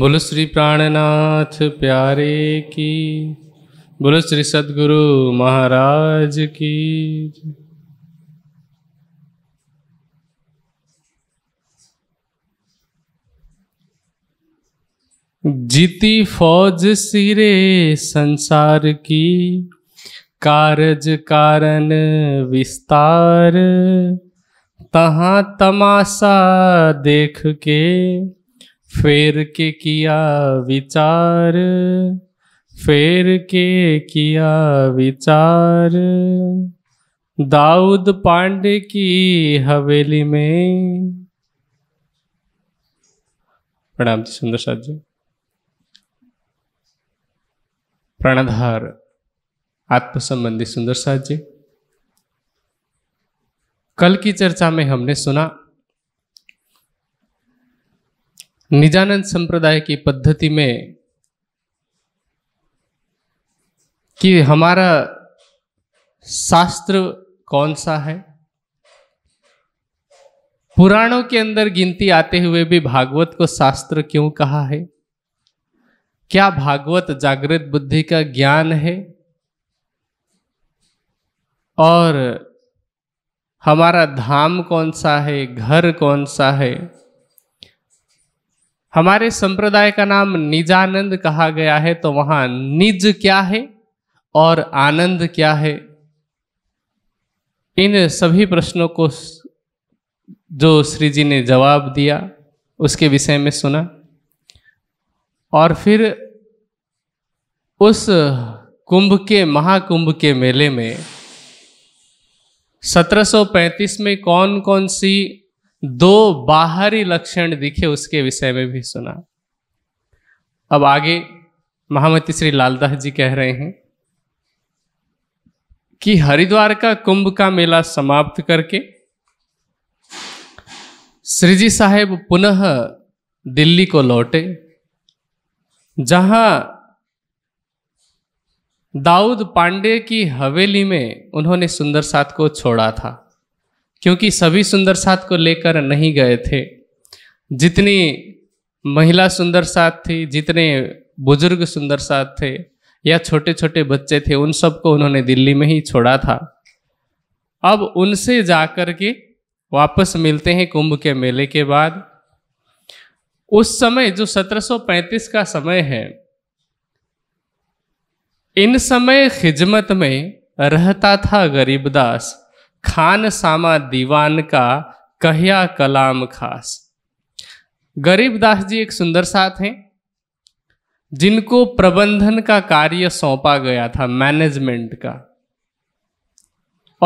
बोल श्री प्राणनाथ प्यारे की बोल श्री सदगुरु महाराज की जीती फौज सिरे संसार की कारज कारण विस्तार तहाँ तमाशा देख के फेर के किया विचार फेर के किया विचार दाऊद पांडे की हवेली में प्रणाम जी सुंदर साहब जी प्रणधार आत्म संबंधी सुंदर साहब जी कल की चर्चा में हमने सुना निजानंद संप्रदाय की पद्धति में कि हमारा शास्त्र कौन सा है पुराणों के अंदर गिनती आते हुए भी भागवत को शास्त्र क्यों कहा है क्या भागवत जागृत बुद्धि का ज्ञान है और हमारा धाम कौन सा है घर कौन सा है हमारे संप्रदाय का नाम निजानंद कहा गया है तो वहां निज क्या है और आनंद क्या है इन सभी प्रश्नों को जो श्री जी ने जवाब दिया उसके विषय में सुना और फिर उस कुंभ के महाकुंभ के मेले में 1735 में कौन कौन सी दो बाहरी लक्षण दिखे उसके विषय में भी सुना अब आगे महामती श्री लालदास जी कह रहे हैं कि हरिद्वार का कुंभ का मेला समाप्त करके श्रीजी साहेब पुनः दिल्ली को लौटे जहां दाऊद पांडे की हवेली में उन्होंने सुंदर साथ को छोड़ा था क्योंकि सभी सुंदर साथ को लेकर नहीं गए थे जितनी महिला सुंदर साथ थी जितने बुजुर्ग सुंदर साथ थे या छोटे छोटे बच्चे थे उन सबको उन्होंने दिल्ली में ही छोड़ा था अब उनसे जाकर के वापस मिलते हैं कुंभ के मेले के बाद उस समय जो 1735 का समय है इन समय खिजमत में रहता था गरीबदास खान सामा दीवान का कहिया कलाम खास गरीबदास जी एक सुंदर साथ हैं जिनको प्रबंधन का कार्य सौंपा गया था मैनेजमेंट का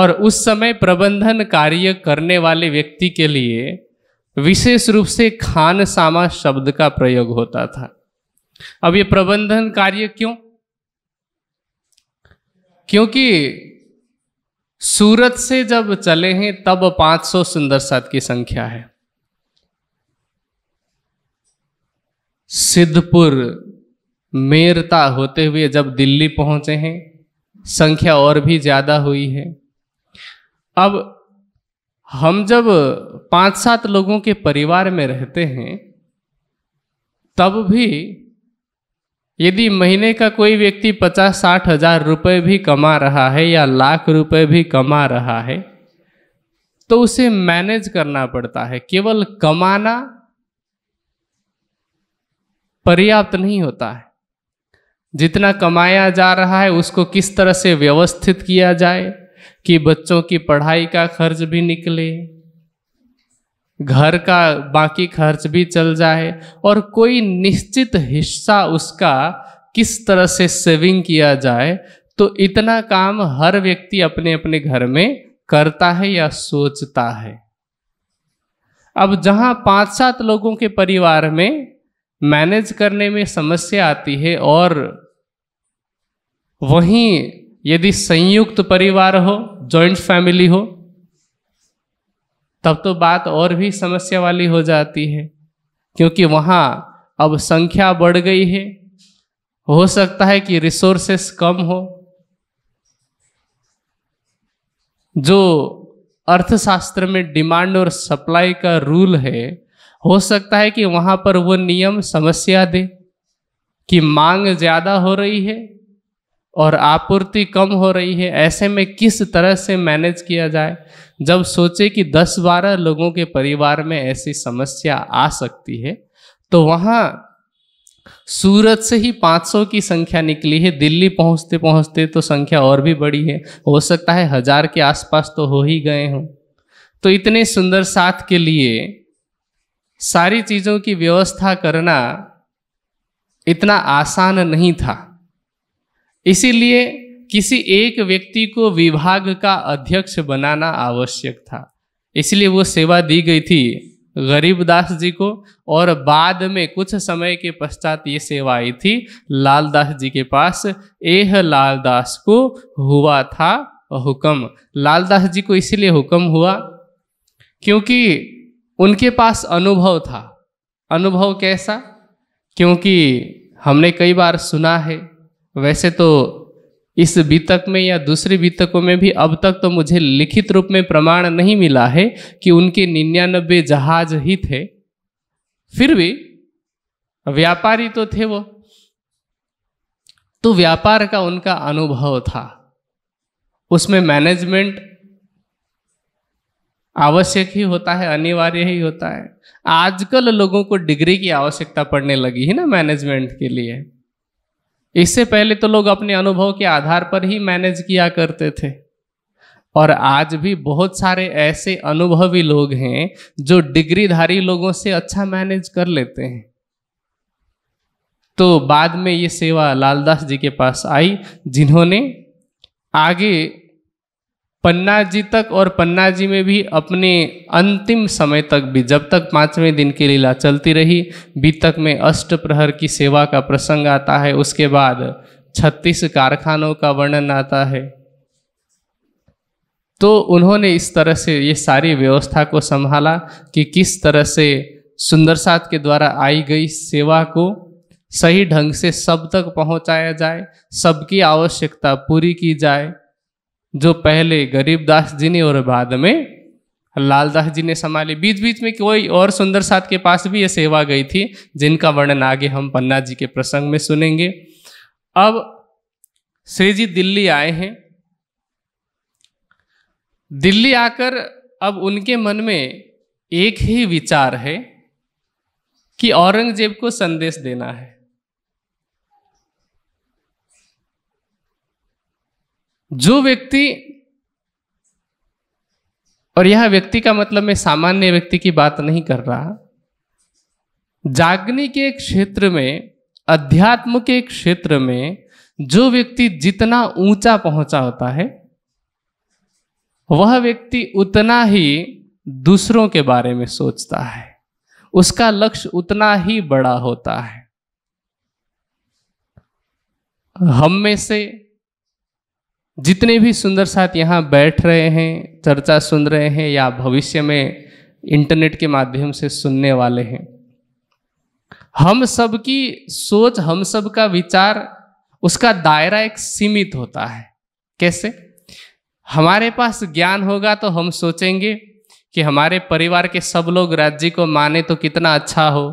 और उस समय प्रबंधन कार्य करने वाले व्यक्ति के लिए विशेष रूप से खान सामा शब्द का प्रयोग होता था अब ये प्रबंधन कार्य क्यों क्योंकि सूरत से जब चले हैं तब 500 सुंदर सात की संख्या है सिद्धपुर मेरता होते हुए जब दिल्ली पहुंचे हैं संख्या और भी ज्यादा हुई है अब हम जब पांच सात लोगों के परिवार में रहते हैं तब भी यदि महीने का कोई व्यक्ति पचास साठ हजार रुपये भी कमा रहा है या लाख रुपए भी कमा रहा है तो उसे मैनेज करना पड़ता है केवल कमाना पर्याप्त नहीं होता है जितना कमाया जा रहा है उसको किस तरह से व्यवस्थित किया जाए कि बच्चों की पढ़ाई का खर्च भी निकले घर का बाकी खर्च भी चल जाए और कोई निश्चित हिस्सा उसका किस तरह से सेविंग किया जाए तो इतना काम हर व्यक्ति अपने अपने घर में करता है या सोचता है अब जहां पांच सात लोगों के परिवार में मैनेज करने में समस्या आती है और वहीं यदि संयुक्त परिवार हो जॉइंट फैमिली हो तब तो बात और भी समस्या वाली हो जाती है क्योंकि वहाँ अब संख्या बढ़ गई है हो सकता है कि रिसोर्सेस कम हो जो अर्थशास्त्र में डिमांड और सप्लाई का रूल है हो सकता है कि वहाँ पर वो नियम समस्या दे कि मांग ज़्यादा हो रही है और आपूर्ति कम हो रही है ऐसे में किस तरह से मैनेज किया जाए जब सोचे कि 10-12 लोगों के परिवार में ऐसी समस्या आ सकती है तो वहाँ सूरत से ही 500 की संख्या निकली है दिल्ली पहुँचते पहुँचते तो संख्या और भी बड़ी है हो सकता है हजार के आसपास तो हो ही गए हों तो इतने सुंदर साथ के लिए सारी चीज़ों की व्यवस्था करना इतना आसान नहीं था इसीलिए किसी एक व्यक्ति को विभाग का अध्यक्ष बनाना आवश्यक था इसलिए वो सेवा दी गई थी गरीबदास जी को और बाद में कुछ समय के पश्चात ये सेवा आई थी लालदास जी के पास एह लालदास को हुआ था हुक्म लालदास जी को इसीलिए हुक्म हुआ क्योंकि उनके पास अनुभव था अनुभव कैसा क्योंकि हमने कई बार सुना है वैसे तो इस बीतक में या दूसरे बीतकों में भी अब तक तो मुझे लिखित रूप में प्रमाण नहीं मिला है कि उनके निन्यानबे जहाज ही थे फिर भी व्यापारी तो थे वो तो व्यापार का उनका अनुभव था उसमें मैनेजमेंट आवश्यक ही होता है अनिवार्य ही होता है आजकल लोगों को डिग्री की आवश्यकता पड़ने लगी है ना मैनेजमेंट के लिए इससे पहले तो लोग अपने अनुभव के आधार पर ही मैनेज किया करते थे और आज भी बहुत सारे ऐसे अनुभवी लोग हैं जो डिग्रीधारी लोगों से अच्छा मैनेज कर लेते हैं तो बाद में ये सेवा लालदास जी के पास आई जिन्होंने आगे पन्ना जी तक और पन्ना जी में भी अपने अंतिम समय तक भी जब तक पाँचवें दिन की लीला चलती रही बीतक में अष्ट प्रहर की सेवा का प्रसंग आता है उसके बाद छत्तीस कारखानों का वर्णन आता है तो उन्होंने इस तरह से ये सारी व्यवस्था को संभाला कि किस तरह से सुंदरसात के द्वारा आई गई सेवा को सही ढंग से सब तक पहुंचाया जाए सबकी आवश्यकता पूरी की जाए जो पहले गरीबदास जी ने और बाद में लालदास जी ने संभाली बीच बीच में कोई और सुंदर साथ के पास भी ये सेवा गई थी जिनका वर्णन आगे हम पन्ना जी के प्रसंग में सुनेंगे अब श्री जी दिल्ली आए हैं दिल्ली आकर अब उनके मन में एक ही विचार है कि औरंगजेब को संदेश देना है जो व्यक्ति और यह व्यक्ति का मतलब मैं सामान्य व्यक्ति की बात नहीं कर रहा जागने के क्षेत्र में अध्यात्म के क्षेत्र में जो व्यक्ति जितना ऊंचा पहुंचा होता है वह व्यक्ति उतना ही दूसरों के बारे में सोचता है उसका लक्ष्य उतना ही बड़ा होता है हम में से जितने भी सुंदर साथ यहाँ बैठ रहे हैं चर्चा सुन रहे हैं या भविष्य में इंटरनेट के माध्यम से सुनने वाले हैं हम सब की सोच हम सब का विचार उसका दायरा एक सीमित होता है कैसे हमारे पास ज्ञान होगा तो हम सोचेंगे कि हमारे परिवार के सब लोग राज्य को माने तो कितना अच्छा हो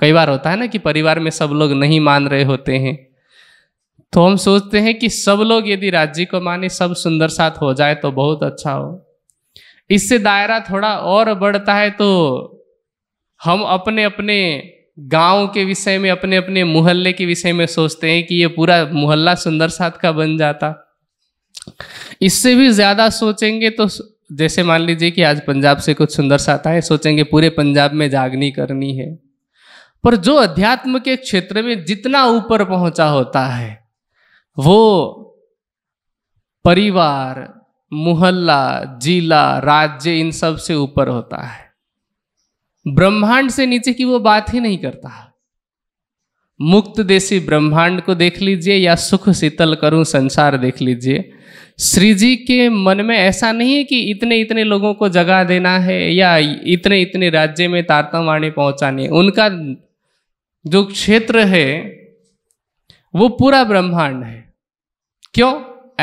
कई बार होता है ना कि परिवार में सब लोग नहीं मान रहे होते हैं तो हम सोचते हैं कि सब लोग यदि राज्य को माने सब सुंदर साथ हो जाए तो बहुत अच्छा हो इससे दायरा थोड़ा और बढ़ता है तो हम अपने अपने गांव के विषय में अपने अपने मोहल्ले के विषय में सोचते हैं कि ये पूरा मोहल्ला सुंदर साथ का बन जाता इससे भी ज़्यादा सोचेंगे तो जैसे मान लीजिए कि आज पंजाब से कुछ सुंदर साथ आए सोचेंगे पूरे पंजाब में जागनी करनी है पर जो अध्यात्म के क्षेत्र में जितना ऊपर पहुंचा होता है वो परिवार मोहल्ला जिला राज्य इन सब से ऊपर होता है ब्रह्मांड से नीचे की वो बात ही नहीं करता मुक्त देशी ब्रह्मांड को देख लीजिए या सुख शीतल करूं संसार देख लीजिए श्री जी के मन में ऐसा नहीं है कि इतने इतने लोगों को जगा देना है या इतने इतने राज्य में तारतम्य पहुंचाने उनका जो क्षेत्र है वो पूरा ब्रह्मांड है क्यों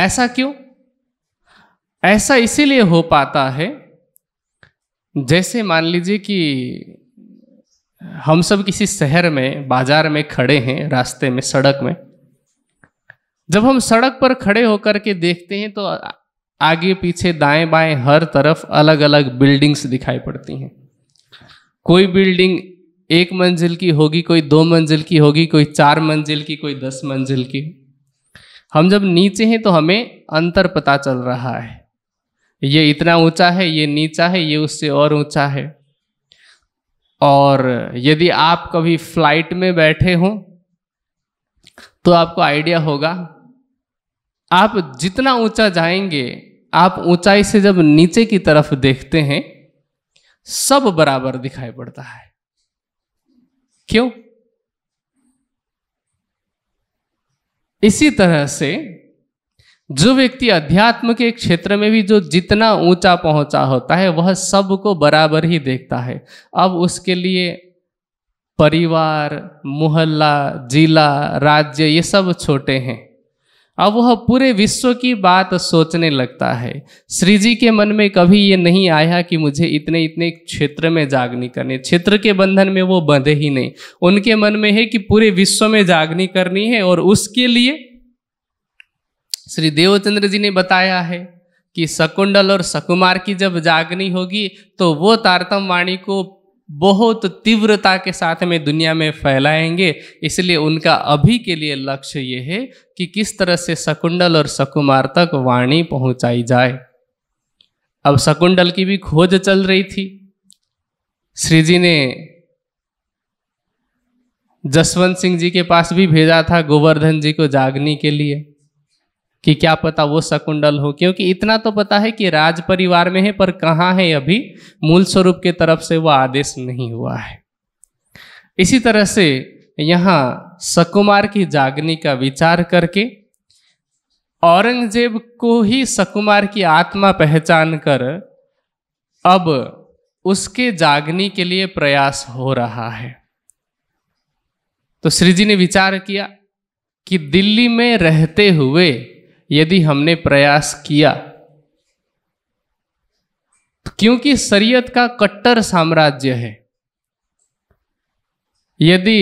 ऐसा क्यों ऐसा इसीलिए हो पाता है जैसे मान लीजिए कि हम सब किसी शहर में बाजार में खड़े हैं रास्ते में सड़क में जब हम सड़क पर खड़े होकर के देखते हैं तो आगे पीछे दाएं बाएं हर तरफ अलग अलग बिल्डिंग्स दिखाई पड़ती हैं कोई बिल्डिंग एक मंजिल की होगी कोई दो मंजिल की होगी कोई चार मंजिल की कोई दस मंजिल की हम जब नीचे हैं तो हमें अंतर पता चल रहा है ये इतना ऊंचा है ये नीचा है ये उससे और ऊंचा है और यदि आप कभी फ्लाइट में बैठे हो तो आपको आइडिया होगा आप जितना ऊंचा जाएंगे आप ऊंचाई से जब नीचे की तरफ देखते हैं सब बराबर दिखाई पड़ता है क्यों इसी तरह से जो व्यक्ति अध्यात्म के क्षेत्र में भी जो जितना ऊंचा पहुंचा होता है वह सबको बराबर ही देखता है अब उसके लिए परिवार मोहल्ला जिला राज्य ये सब छोटे हैं अब वह पूरे विश्व की बात सोचने लगता है श्री जी के मन में कभी ये नहीं आया कि मुझे इतने इतने क्षेत्र में जागनी करनी क्षेत्र के बंधन में वो बंधे ही नहीं उनके मन में है कि पूरे विश्व में जागनी करनी है और उसके लिए श्री देवचंद्र जी ने बताया है कि शकुंडल और सकुमार की जब जागनी होगी तो वो तारतम वाणी को बहुत तीव्रता के साथ में दुनिया में फैलाएंगे इसलिए उनका अभी के लिए लक्ष्य ये है कि किस तरह से शकुंडल और शकुमार तक वाणी पहुंचाई जाए अब शकुंडल की भी खोज चल रही थी श्री जी ने जसवंत सिंह जी के पास भी भेजा था गोवर्धन जी को जागने के लिए कि क्या पता वो शकुंडल हो क्योंकि इतना तो पता है कि राज परिवार में है पर कहाँ है अभी मूल स्वरूप के तरफ से वह आदेश नहीं हुआ है इसी तरह से यहाँ सकुमार की जागनी का विचार करके औरंगजेब को ही सकुमार की आत्मा पहचान कर अब उसके जागनी के लिए प्रयास हो रहा है तो श्रीजी ने विचार किया कि दिल्ली में रहते हुए यदि हमने प्रयास किया तो क्योंकि शरीयत का कट्टर साम्राज्य है यदि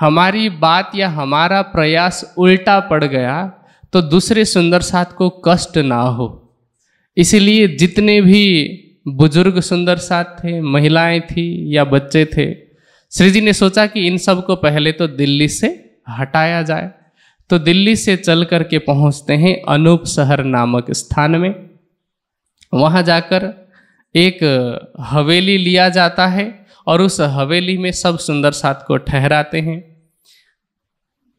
हमारी बात या हमारा प्रयास उल्टा पड़ गया तो दूसरे सुंदर साथ को कष्ट ना हो इसलिए जितने भी बुजुर्ग सुंदर साथ थे महिलाएं थी या बच्चे थे श्री जी ने सोचा कि इन सब को पहले तो दिल्ली से हटाया जाए तो दिल्ली से चल करके पहुंचते पहुँचते हैं अनूप शहर नामक स्थान में वहाँ जाकर एक हवेली लिया जाता है और उस हवेली में सब सुंदर साथ को ठहराते हैं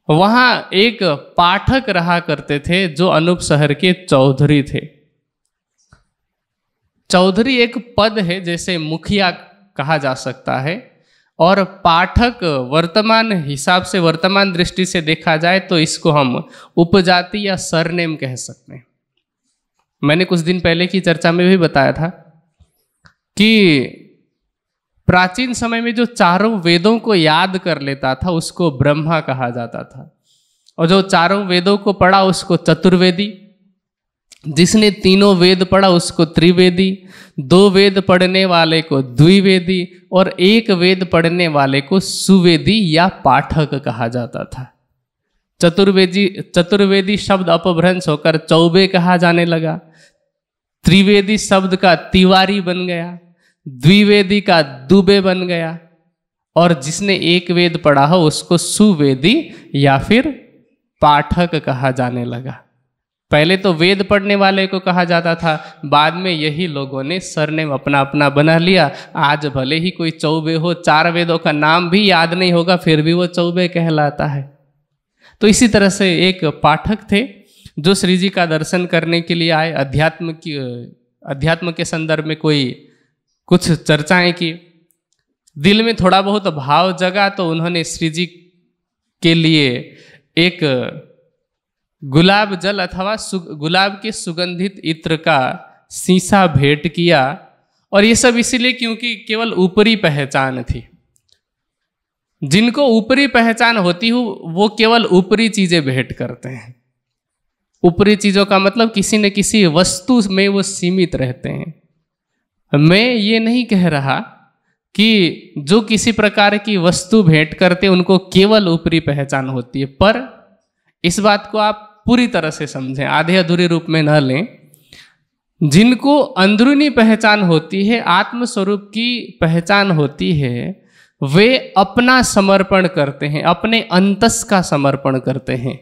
वहाँ एक पाठक रहा करते थे जो अनूप शहर के चौधरी थे चौधरी एक पद है जैसे मुखिया कहा जा सकता है और पाठक वर्तमान हिसाब से वर्तमान दृष्टि से देखा जाए तो इसको हम उपजाति या सरनेम कह सकते हैं मैंने कुछ दिन पहले की चर्चा में भी बताया था कि प्राचीन समय में जो चारों वेदों को याद कर लेता था उसको ब्रह्मा कहा जाता था और जो चारों वेदों को पढ़ा उसको चतुर्वेदी जिसने तीनों वेद पढ़ा उसको त्रिवेदी दो वेद पढ़ने वाले को द्विवेदी और एक वेद पढ़ने वाले को सुवेदी या पाठक कहा जाता था चतुर्वेदी चतुर्वेदी शब्द अपभ्रंश होकर चौबे कहा जाने लगा त्रिवेदी शब्द का तिवारी बन गया द्विवेदी का दुबे बन गया और जिसने एक वेद पढ़ा हो उसको सुवेदी या फिर पाठक कहा जाने लगा पहले तो वेद पढ़ने वाले को कहा जाता था बाद में यही लोगों ने सरनेम अपना अपना बना लिया आज भले ही कोई चौबे हो चार वेदों का नाम भी याद नहीं होगा फिर भी वो चौबे कहलाता है तो इसी तरह से एक पाठक थे जो श्री जी का दर्शन करने के लिए आए अध्यात्म की अध्यात्म के संदर्भ में कोई कुछ चर्चाएं की दिल में थोड़ा बहुत भाव जगा तो उन्होंने श्री जी के लिए एक गुलाब जल अथवा गुलाब के सुगंधित इत्र का सीसा भेंट किया और ये सब इसीलिए क्योंकि केवल ऊपरी पहचान थी जिनको ऊपरी पहचान होती हो वो केवल ऊपरी चीज़ें भेंट करते हैं ऊपरी चीज़ों का मतलब किसी न किसी वस्तु में वो सीमित रहते हैं मैं ये नहीं कह रहा कि जो किसी प्रकार की वस्तु भेंट करते उनको केवल ऊपरी पहचान होती है पर इस बात को आप पूरी तरह से समझें आधे अधूरे रूप में न लें जिनको अंदरूनी पहचान होती है आत्मस्वरूप की पहचान होती है वे अपना समर्पण करते हैं अपने अंतस का समर्पण करते हैं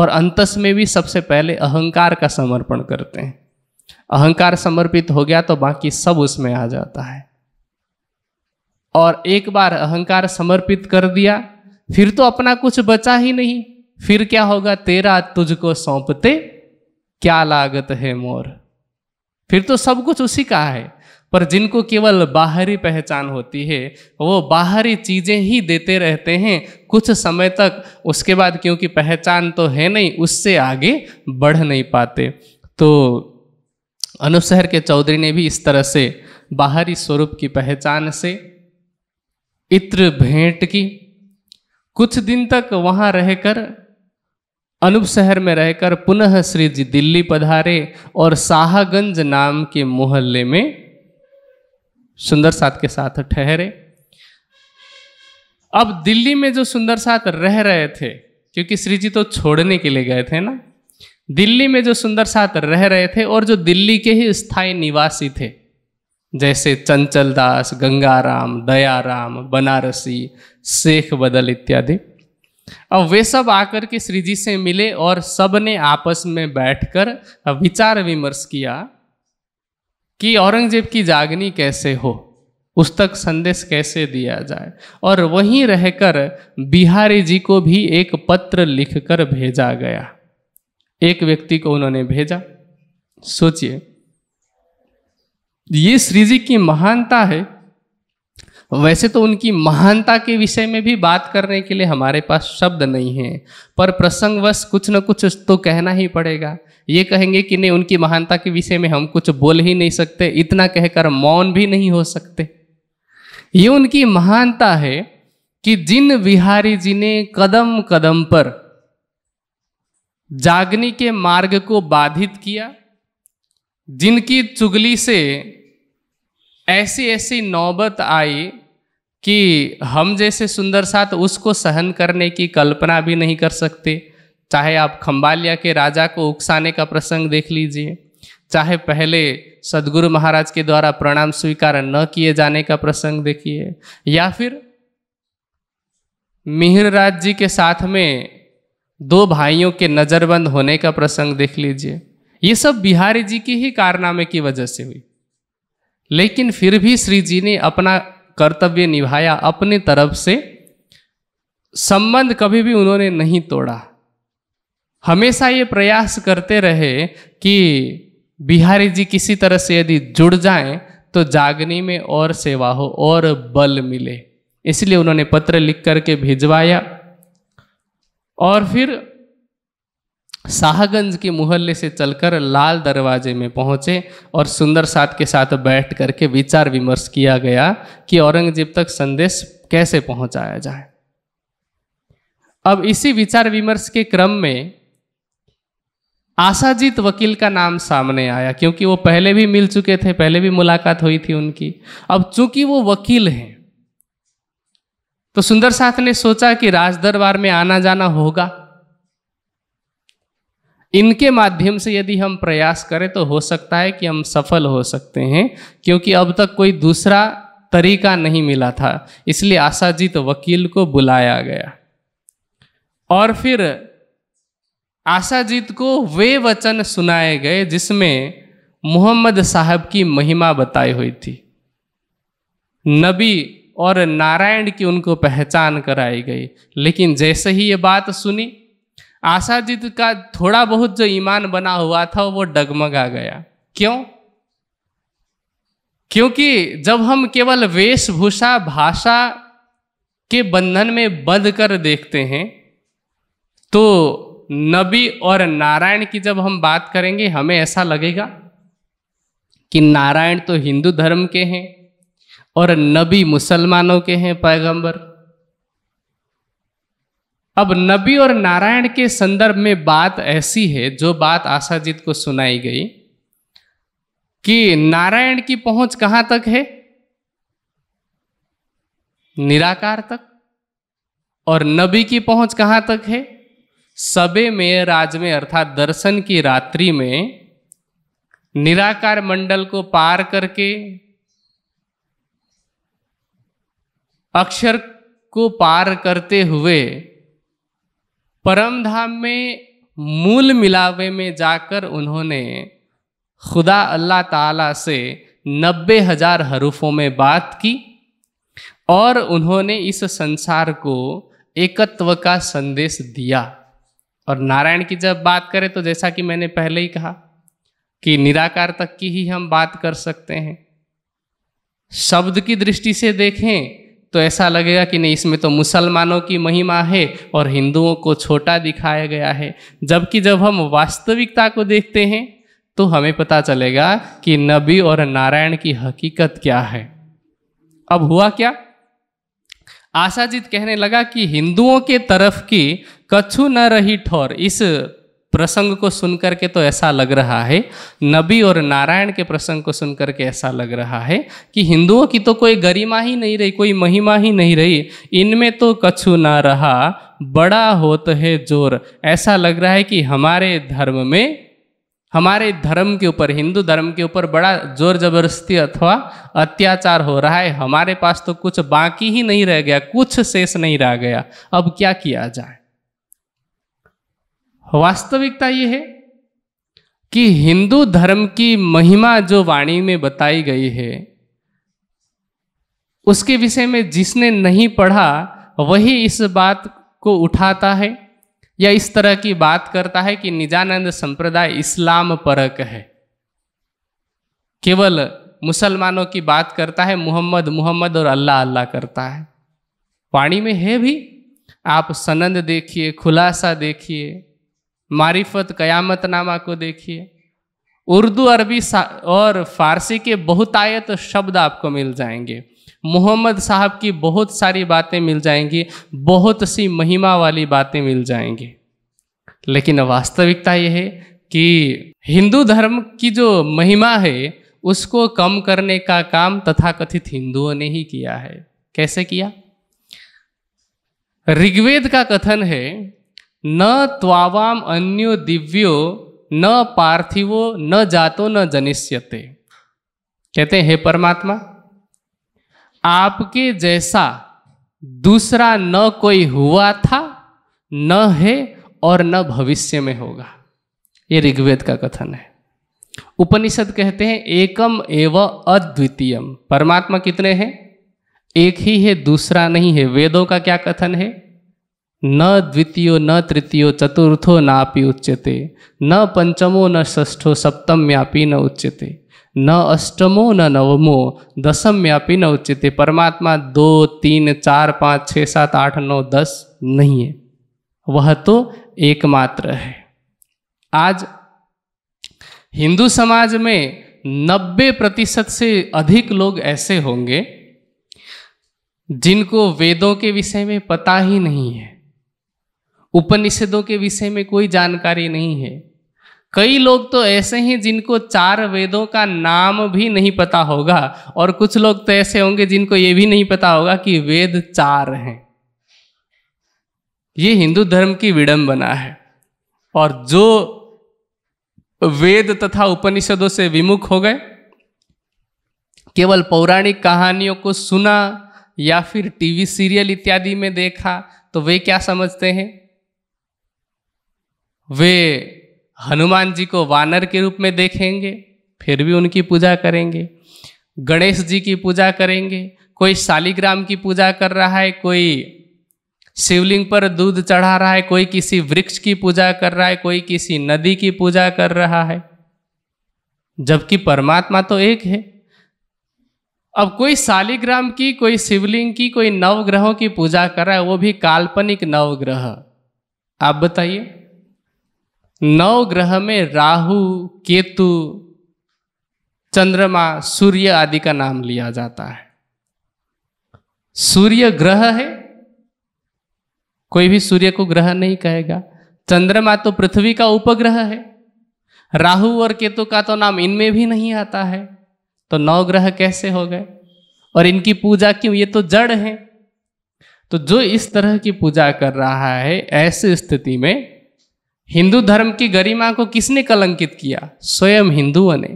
और अंतस में भी सबसे पहले अहंकार का समर्पण करते हैं अहंकार समर्पित हो गया तो बाकी सब उसमें आ जाता है और एक बार अहंकार समर्पित कर दिया फिर तो अपना कुछ बचा ही नहीं फिर क्या होगा तेरा तुझको सौंपते क्या लागत है मोर फिर तो सब कुछ उसी का है पर जिनको केवल बाहरी पहचान होती है वो बाहरी चीज़ें ही देते रहते हैं कुछ समय तक उसके बाद क्योंकि पहचान तो है नहीं उससे आगे बढ़ नहीं पाते तो अनुशहर के चौधरी ने भी इस तरह से बाहरी स्वरूप की पहचान से इत्र भेंट की कुछ दिन तक वहाँ रहकर अनुप शहर में रहकर पुनः श्री जी दिल्ली पधारे और शाहगंज नाम के मोहल्ले में सुंदर साथ के साथ ठहरे अब दिल्ली में जो सुंदर साथ रह रहे थे क्योंकि श्री जी तो छोड़ने के लिए गए थे ना दिल्ली में जो सुंदर साथ रह रहे थे और जो दिल्ली के ही स्थायी निवासी थे जैसे चंचल दास गंगाराम दयाराम बनारसी शेख बदल इत्यादि अब वे सब आकर के श्री जी से मिले और सब ने आपस में बैठकर विचार विमर्श किया कि औरंगजेब की जागनी कैसे हो उस तक संदेश कैसे दिया जाए और वहीं रहकर बिहारी जी को भी एक पत्र लिखकर भेजा गया एक व्यक्ति को उन्होंने भेजा सोचिए ये श्री जी की महानता है वैसे तो उनकी महानता के विषय में भी बात करने के लिए हमारे पास शब्द नहीं है पर प्रसंगवश कुछ न कुछ तो कहना ही पड़ेगा ये कहेंगे कि नहीं उनकी महानता के विषय में हम कुछ बोल ही नहीं सकते इतना कहकर मौन भी नहीं हो सकते ये उनकी महानता है कि जिन बिहारी जी ने कदम कदम पर जागनी के मार्ग को बाधित किया जिनकी चुगली से ऐसी ऐसी नौबत आई कि हम जैसे सुंदर साथ उसको सहन करने की कल्पना भी नहीं कर सकते चाहे आप खम्बालिया के राजा को उकसाने का प्रसंग देख लीजिए चाहे पहले सदगुरु महाराज के द्वारा प्रणाम स्वीकार न किए जाने का प्रसंग देखिए या फिर मिहिर राज जी के साथ में दो भाइयों के नज़रबंद होने का प्रसंग देख लीजिए ये सब बिहारी जी की ही कारनामे की वजह से हुई लेकिन फिर भी श्री जी ने अपना कर्तव्य निभाया अपने तरफ से संबंध कभी भी उन्होंने नहीं तोड़ा हमेशा ये प्रयास करते रहे कि बिहारी जी किसी तरह से यदि जुड़ जाएं तो जागनी में और सेवा हो और बल मिले इसलिए उन्होंने पत्र लिख करके भिजवाया और फिर शाहगंज के मोहल्ले से चलकर लाल दरवाजे में पहुंचे और सुंदर साथ के साथ बैठ करके विचार विमर्श किया गया कि औरंगजेब तक संदेश कैसे पहुंचाया जाए अब इसी विचार विमर्श के क्रम में आशाजीत वकील का नाम सामने आया क्योंकि वो पहले भी मिल चुके थे पहले भी मुलाकात हुई थी उनकी अब चूंकि वो वकील हैं तो सुंदर साथ ने सोचा कि राजदरबार में आना जाना होगा इनके माध्यम से यदि हम प्रयास करें तो हो सकता है कि हम सफल हो सकते हैं क्योंकि अब तक कोई दूसरा तरीका नहीं मिला था इसलिए आशाजीत तो वकील को बुलाया गया और फिर आशाजीत को वे वचन सुनाए गए जिसमें मोहम्मद साहब की महिमा बताई हुई थी नबी और नारायण की उनको पहचान कराई गई लेकिन जैसे ही ये बात सुनी आशा जी का थोड़ा बहुत जो ईमान बना हुआ था वो डगमगा गया क्यों क्योंकि जब हम केवल वेशभूषा भाषा के बंधन में बंध कर देखते हैं तो नबी और नारायण की जब हम बात करेंगे हमें ऐसा लगेगा कि नारायण तो हिंदू धर्म के हैं और नबी मुसलमानों के हैं पैगंबर अब नबी और नारायण के संदर्भ में बात ऐसी है जो बात आशाजीत को सुनाई गई कि नारायण की पहुंच कहां तक है निराकार तक और नबी की पहुंच कहां तक है सबे में राज में अर्थात दर्शन की रात्रि में निराकार मंडल को पार करके अक्षर को पार करते हुए परम धाम में मूल मिलावे में जाकर उन्होंने खुदा अल्लाह ताला से नब्बे हजार हरूफों में बात की और उन्होंने इस संसार को एकत्व का संदेश दिया और नारायण की जब बात करें तो जैसा कि मैंने पहले ही कहा कि निराकार तक की ही हम बात कर सकते हैं शब्द की दृष्टि से देखें तो ऐसा लगेगा कि नहीं इसमें तो मुसलमानों की महिमा है और हिंदुओं को छोटा दिखाया गया है जबकि जब हम वास्तविकता को देखते हैं तो हमें पता चलेगा कि नबी और नारायण की हकीकत क्या है अब हुआ क्या आशाजीत कहने लगा कि हिंदुओं के तरफ की कछु न रही ठोर इस प्रसंग को सुन के तो ऐसा लग रहा है नबी और नारायण के प्रसंग को सुन करके ऐसा लग रहा है कि हिंदुओं की तो कोई गरिमा ही नहीं रही कोई महिमा ही नहीं रही इनमें तो कछु ना रहा बड़ा होत है जोर ऐसा लग रहा है कि हमारे धर्म में हमारे धर्म के ऊपर हिंदू धर्म के ऊपर बड़ा जोर जबरदस्ती अथवा अत्याचार हो रहा है हमारे पास तो कुछ बाकी ही नहीं रह गया कुछ शेष नहीं रह गया अब क्या किया जाए वास्तविकता ये है कि हिंदू धर्म की महिमा जो वाणी में बताई गई है उसके विषय में जिसने नहीं पढ़ा वही इस बात को उठाता है या इस तरह की बात करता है कि निजानंद संप्रदाय इस्लाम परक है केवल मुसलमानों की बात करता है मोहम्मद मोहम्मद और अल्लाह अल्लाह करता है वाणी में है भी आप सनंद देखिए खुलासा देखिए मारिफत कयामत नामा को देखिए उर्दू अरबी और फारसी के बहुतायत शब्द आपको मिल जाएंगे मोहम्मद साहब की बहुत सारी बातें मिल जाएंगी बहुत सी महिमा वाली बातें मिल जाएंगी लेकिन वास्तविकता यह है कि हिंदू धर्म की जो महिमा है उसको कम करने का काम तथाकथित हिंदुओं ने ही किया है कैसे किया ऋग्वेद का कथन है न त्वावाम अन्यो दिव्यो न पार्थिवो न जातो न जनिष्यते कहते हे परमात्मा आपके जैसा दूसरा न कोई हुआ था न है और न भविष्य में होगा ये ऋग्वेद का कथन है उपनिषद कहते हैं एकम एव अद्वितीयम परमात्मा कितने हैं एक ही है दूसरा नहीं है वेदों का क्या कथन है न द्वितीयो न तृतीयो चतुर्थो नापि उच्यते न पंचमो न षष्ठो सप्तम्यापि न उच्यते न अष्टमो न नवमो दशम्यापि न उच्यते परमात्मा दो तीन चार पाँच छः सात आठ नौ दस नहीं है वह तो एकमात्र है आज हिंदू समाज में नब्बे प्रतिशत से अधिक लोग ऐसे होंगे जिनको वेदों के विषय में पता ही नहीं है उपनिषदों के विषय में कोई जानकारी नहीं है कई लोग तो ऐसे हैं जिनको चार वेदों का नाम भी नहीं पता होगा और कुछ लोग तो ऐसे होंगे जिनको ये भी नहीं पता होगा कि वेद चार हैं ये हिंदू धर्म की विडंबना है और जो वेद तथा उपनिषदों से विमुख हो गए केवल पौराणिक कहानियों को सुना या फिर टीवी सीरियल इत्यादि में देखा तो वे क्या समझते हैं वे हनुमान जी को वानर के रूप में देखेंगे फिर भी उनकी पूजा करेंगे गणेश जी की पूजा करेंगे कोई शालिग्राम की पूजा कर रहा है कोई शिवलिंग पर दूध चढ़ा रहा है कोई किसी वृक्ष की पूजा कर रहा है कोई किसी नदी की पूजा कर रहा है जबकि परमात्मा तो एक है अब कोई शालिग्राम की कोई शिवलिंग की कोई नवग्रहों की पूजा कर रहा है वो भी काल्पनिक नवग्रह आप बताइए नौ ग्रह में राहु केतु चंद्रमा सूर्य आदि का नाम लिया जाता है सूर्य ग्रह है कोई भी सूर्य को ग्रह नहीं कहेगा चंद्रमा तो पृथ्वी का उपग्रह है राहु और केतु का तो नाम इनमें भी नहीं आता है तो नौ ग्रह कैसे हो गए और इनकी पूजा क्यों ये तो जड़ है तो जो इस तरह की पूजा कर रहा है ऐसी स्थिति में हिंदू धर्म की गरिमा को किसने कलंकित किया स्वयं हिंदुओं ने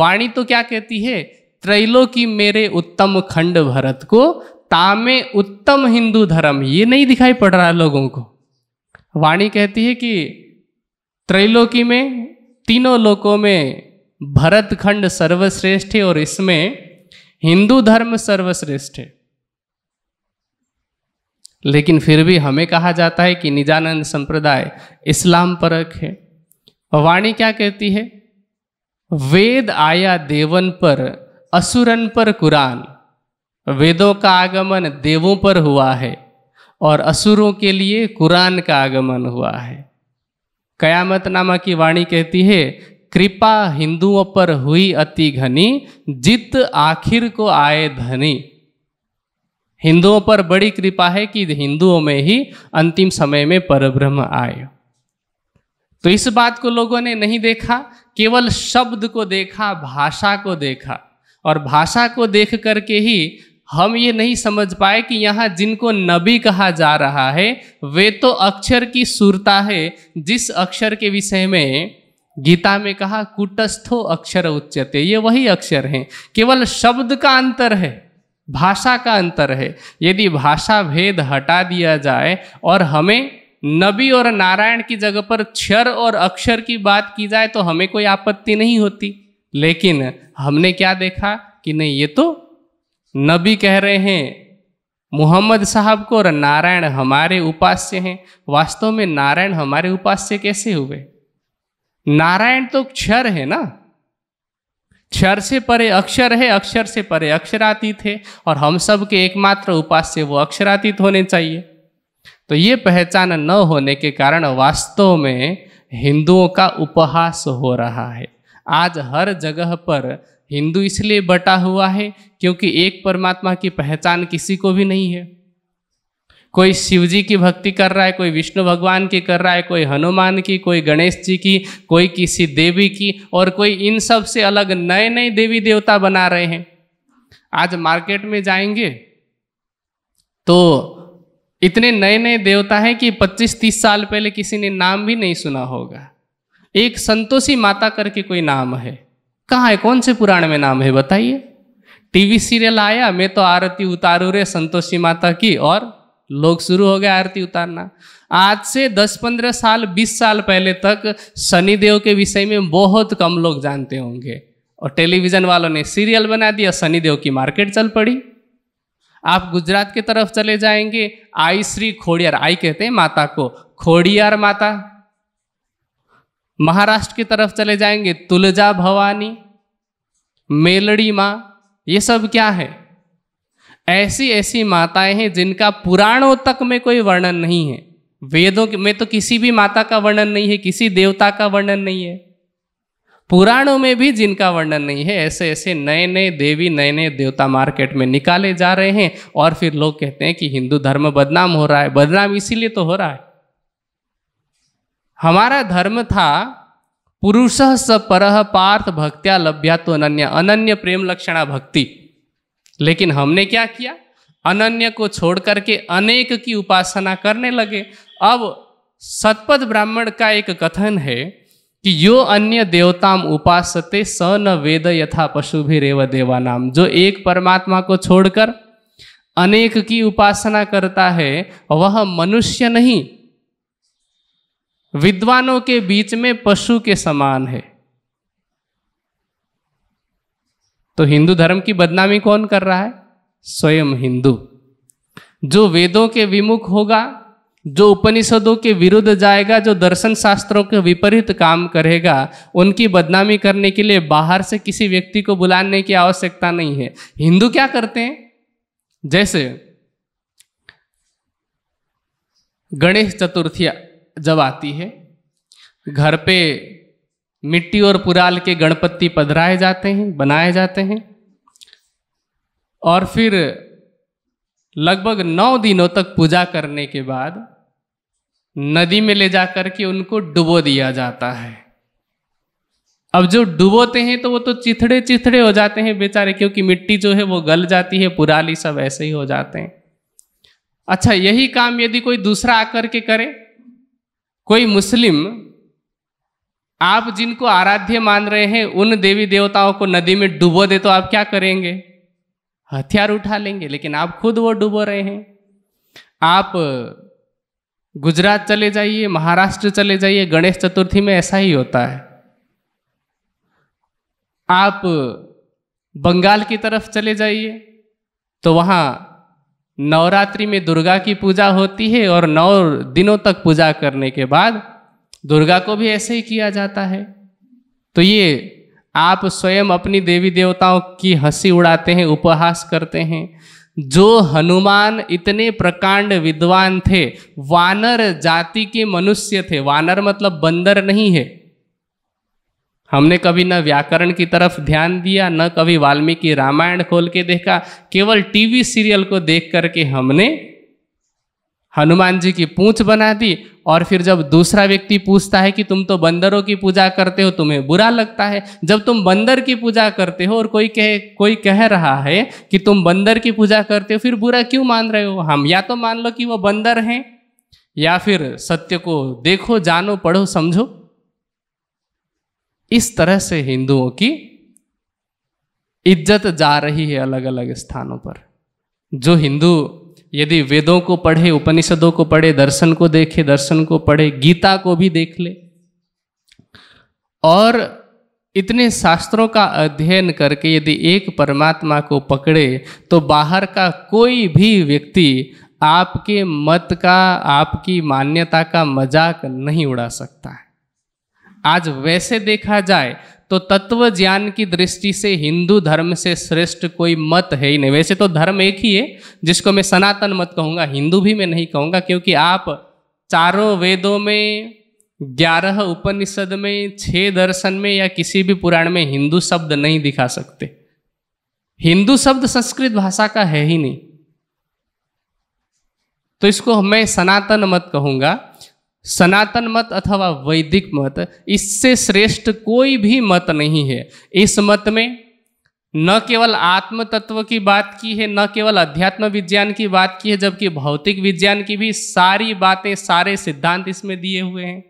वाणी तो क्या कहती है त्रैलो की मेरे उत्तम खंड भरत को तामे उत्तम हिंदू धर्म ये नहीं दिखाई पड़ रहा लोगों को वाणी कहती है कि त्रैलोकी में तीनों लोकों में भरत खंड सर्वश्रेष्ठ है और इसमें हिंदू धर्म सर्वश्रेष्ठ है लेकिन फिर भी हमें कहा जाता है कि निजानंद संप्रदाय इस्लाम परक है वाणी क्या कहती है वेद आया देवन पर असुरन पर कुरान वेदों का आगमन देवों पर हुआ है और असुरों के लिए कुरान का आगमन हुआ है कयामत नामा की वाणी कहती है कृपा हिंदुओं पर हुई अति घनी जित आखिर को आए धनी हिंदुओं पर बड़ी कृपा है कि हिंदुओं में ही अंतिम समय में परब्रह्म आए तो इस बात को लोगों ने नहीं देखा केवल शब्द को देखा भाषा को देखा और भाषा को देख करके ही हम ये नहीं समझ पाए कि यहाँ जिनको नबी कहा जा रहा है वे तो अक्षर की सुरता है जिस अक्षर के विषय में गीता में कहा कुटस्थो अक्षर उच्चते ये वही अक्षर हैं केवल शब्द का अंतर है भाषा का अंतर है यदि भाषा भेद हटा दिया जाए और हमें नबी और नारायण की जगह पर क्षर और अक्षर की बात की जाए तो हमें कोई आपत्ति नहीं होती लेकिन हमने क्या देखा कि नहीं ये तो नबी कह रहे हैं मोहम्मद साहब को और नारायण हमारे उपास्य हैं वास्तव में नारायण हमारे उपास्य कैसे हुए नारायण तो क्षर है ना क्षर से परे अक्षर है अक्षर से परे अक्षरातीत है और हम सब के एकमात्र उपास्य वो अक्षरातीत होने चाहिए तो ये पहचान न होने के कारण वास्तव में हिंदुओं का उपहास हो रहा है आज हर जगह पर हिंदू इसलिए बटा हुआ है क्योंकि एक परमात्मा की पहचान किसी को भी नहीं है कोई शिव जी की भक्ति कर रहा है कोई विष्णु भगवान की कर रहा है कोई हनुमान की कोई गणेश जी की कोई किसी देवी की और कोई इन सब से अलग नए नए देवी देवता बना रहे हैं आज मार्केट में जाएंगे तो इतने नए नए देवता हैं कि 25-30 साल पहले किसी ने नाम भी नहीं सुना होगा एक संतोषी माता करके कोई नाम है कहाँ है कौन से पुराण में नाम है बताइए टीवी सीरियल आया मैं तो आरती उतारू रे संतोषी माता की और लोग शुरू हो गए आरती उतारना आज से 10-15 साल 20 साल पहले तक शनिदेव के विषय में बहुत कम लोग जानते होंगे और टेलीविज़न वालों ने सीरियल बना दिया शनिदेव की मार्केट चल पड़ी आप गुजरात की तरफ चले जाएंगे आई श्री खोड़ियार आई कहते हैं माता को खोड़ियार माता महाराष्ट्र की तरफ चले जाएंगे तुलजा भवानी मेलड़ी माँ ये सब क्या है ऐसी ऐसी माताएं हैं जिनका पुराणों तक में कोई वर्णन नहीं है वेदों में तो किसी भी माता का वर्णन नहीं है किसी देवता का वर्णन नहीं है पुराणों में भी जिनका वर्णन नहीं है ऐसे ऐसे नए नए देवी नए नए देवता मार्केट में निकाले जा रहे हैं और फिर लोग कहते हैं कि हिंदू धर्म बदनाम हो रहा है बदनाम इसीलिए तो हो रहा है हमारा धर्म था पुरुष स पर पार्थ भक्त्या लभ्या तो अनन्य अनन्य प्रेम लक्षणा भक्ति लेकिन हमने क्या किया अनन्य को छोड़ करके अनेक की उपासना करने लगे अब सतपद ब्राह्मण का एक कथन है कि यो अन्य देवताम उपासते स न वेद यथा पशु भी रेव देवान जो एक परमात्मा को छोड़कर अनेक की उपासना करता है वह मनुष्य नहीं विद्वानों के बीच में पशु के समान है तो हिंदू धर्म की बदनामी कौन कर रहा है स्वयं हिंदू जो वेदों के विमुख होगा जो उपनिषदों के विरुद्ध जाएगा जो दर्शन शास्त्रों के विपरीत काम करेगा उनकी बदनामी करने के लिए बाहर से किसी व्यक्ति को बुलाने की आवश्यकता नहीं है हिंदू क्या करते हैं जैसे गणेश चतुर्थी जब आती है घर पे मिट्टी और पुराल के गणपति पधराए जाते हैं बनाए जाते हैं और फिर लगभग नौ दिनों तक पूजा करने के बाद नदी में ले जाकर के उनको डुबो दिया जाता है अब जो डुबोते हैं तो वो तो चिथड़े चिथड़े हो जाते हैं बेचारे क्योंकि मिट्टी जो है वो गल जाती है पुराली सब ऐसे ही हो जाते हैं अच्छा यही काम यदि कोई दूसरा आकर के करे कोई मुस्लिम आप जिनको आराध्य मान रहे हैं उन देवी देवताओं को नदी में डुबो दे तो आप क्या करेंगे हथियार उठा लेंगे लेकिन आप खुद वो डुबो रहे हैं आप गुजरात चले जाइए महाराष्ट्र चले जाइए गणेश चतुर्थी में ऐसा ही होता है आप बंगाल की तरफ चले जाइए तो वहाँ नवरात्रि में दुर्गा की पूजा होती है और नौ दिनों तक पूजा करने के बाद दुर्गा को भी ऐसे ही किया जाता है तो ये आप स्वयं अपनी देवी देवताओं की हंसी उड़ाते हैं उपहास करते हैं जो हनुमान इतने प्रकांड विद्वान थे वानर जाति के मनुष्य थे वानर मतलब बंदर नहीं है हमने कभी न व्याकरण की तरफ ध्यान दिया न कभी वाल्मीकि रामायण खोल के देखा केवल टीवी सीरियल को देख करके हमने हनुमान जी की पूंछ बना दी और फिर जब दूसरा व्यक्ति पूछता है कि तुम तो बंदरों की पूजा करते हो तुम्हें बुरा लगता है जब तुम बंदर की पूजा करते हो और कोई कहे कोई कह रहा है कि तुम बंदर की पूजा करते हो फिर बुरा क्यों मान रहे हो हम या तो मान लो कि वो बंदर हैं या फिर सत्य को देखो जानो पढ़ो समझो इस तरह से हिंदुओं की इज्जत जा रही है अलग अलग स्थानों पर जो हिंदू यदि वेदों को पढ़े उपनिषदों को पढ़े दर्शन को देखे दर्शन को पढ़े गीता को भी देख ले और इतने शास्त्रों का अध्ययन करके यदि एक परमात्मा को पकड़े तो बाहर का कोई भी व्यक्ति आपके मत का आपकी मान्यता का मजाक नहीं उड़ा सकता है आज वैसे देखा जाए तो तत्व ज्ञान की दृष्टि से हिंदू धर्म से श्रेष्ठ कोई मत है ही नहीं वैसे तो धर्म एक ही है जिसको मैं सनातन मत कहूँगा हिंदू भी मैं नहीं कहूँगा क्योंकि आप चारों वेदों में ग्यारह उपनिषद में छह दर्शन में या किसी भी पुराण में हिंदू शब्द नहीं दिखा सकते हिंदू शब्द संस्कृत भाषा का है ही नहीं तो इसको मैं सनातन मत कहूँगा सनातन मत अथवा वैदिक मत इससे श्रेष्ठ कोई भी मत नहीं है इस मत में न केवल आत्म तत्व की बात की है न केवल अध्यात्म विज्ञान की बात की है जबकि भौतिक विज्ञान की भी सारी बातें सारे सिद्धांत इसमें दिए हुए हैं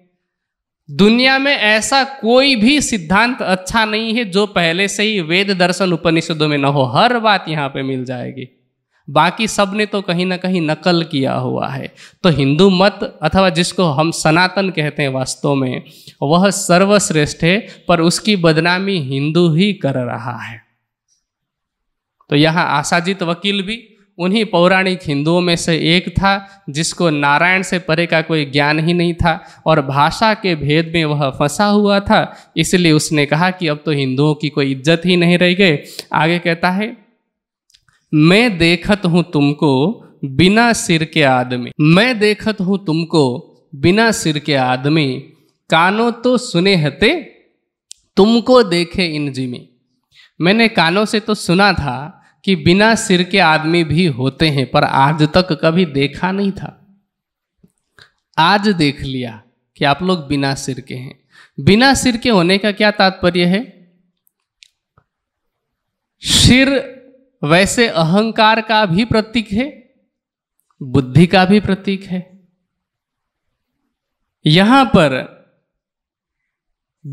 दुनिया में ऐसा कोई भी सिद्धांत अच्छा नहीं है जो पहले से ही वेद दर्शन उपनिषदों में न हो हर बात यहाँ पे मिल जाएगी बाकी सब ने तो कहीं ना कहीं नकल किया हुआ है तो हिंदू मत अथवा जिसको हम सनातन कहते हैं वास्तव में वह सर्वश्रेष्ठ है पर उसकी बदनामी हिंदू ही कर रहा है तो यहाँ आशाजित वकील भी उन्हीं पौराणिक हिंदुओं में से एक था जिसको नारायण से परे का कोई ज्ञान ही नहीं था और भाषा के भेद में वह फंसा हुआ था इसलिए उसने कहा कि अब तो हिंदुओं की कोई इज्जत ही नहीं रह गई आगे कहता है मैं देखत हूँ तुमको बिना सिर के आदमी मैं देखत हूँ तुमको बिना सिर के आदमी कानों तो सुने हते तुमको देखे इन जिमी मैंने कानों से तो सुना था कि बिना सिर के आदमी भी होते हैं पर आज तक कभी देखा नहीं था आज देख लिया कि आप लोग बिना सिर के हैं बिना सिर के होने का क्या तात्पर्य है सिर वैसे अहंकार का भी प्रतीक है बुद्धि का भी प्रतीक है यहां पर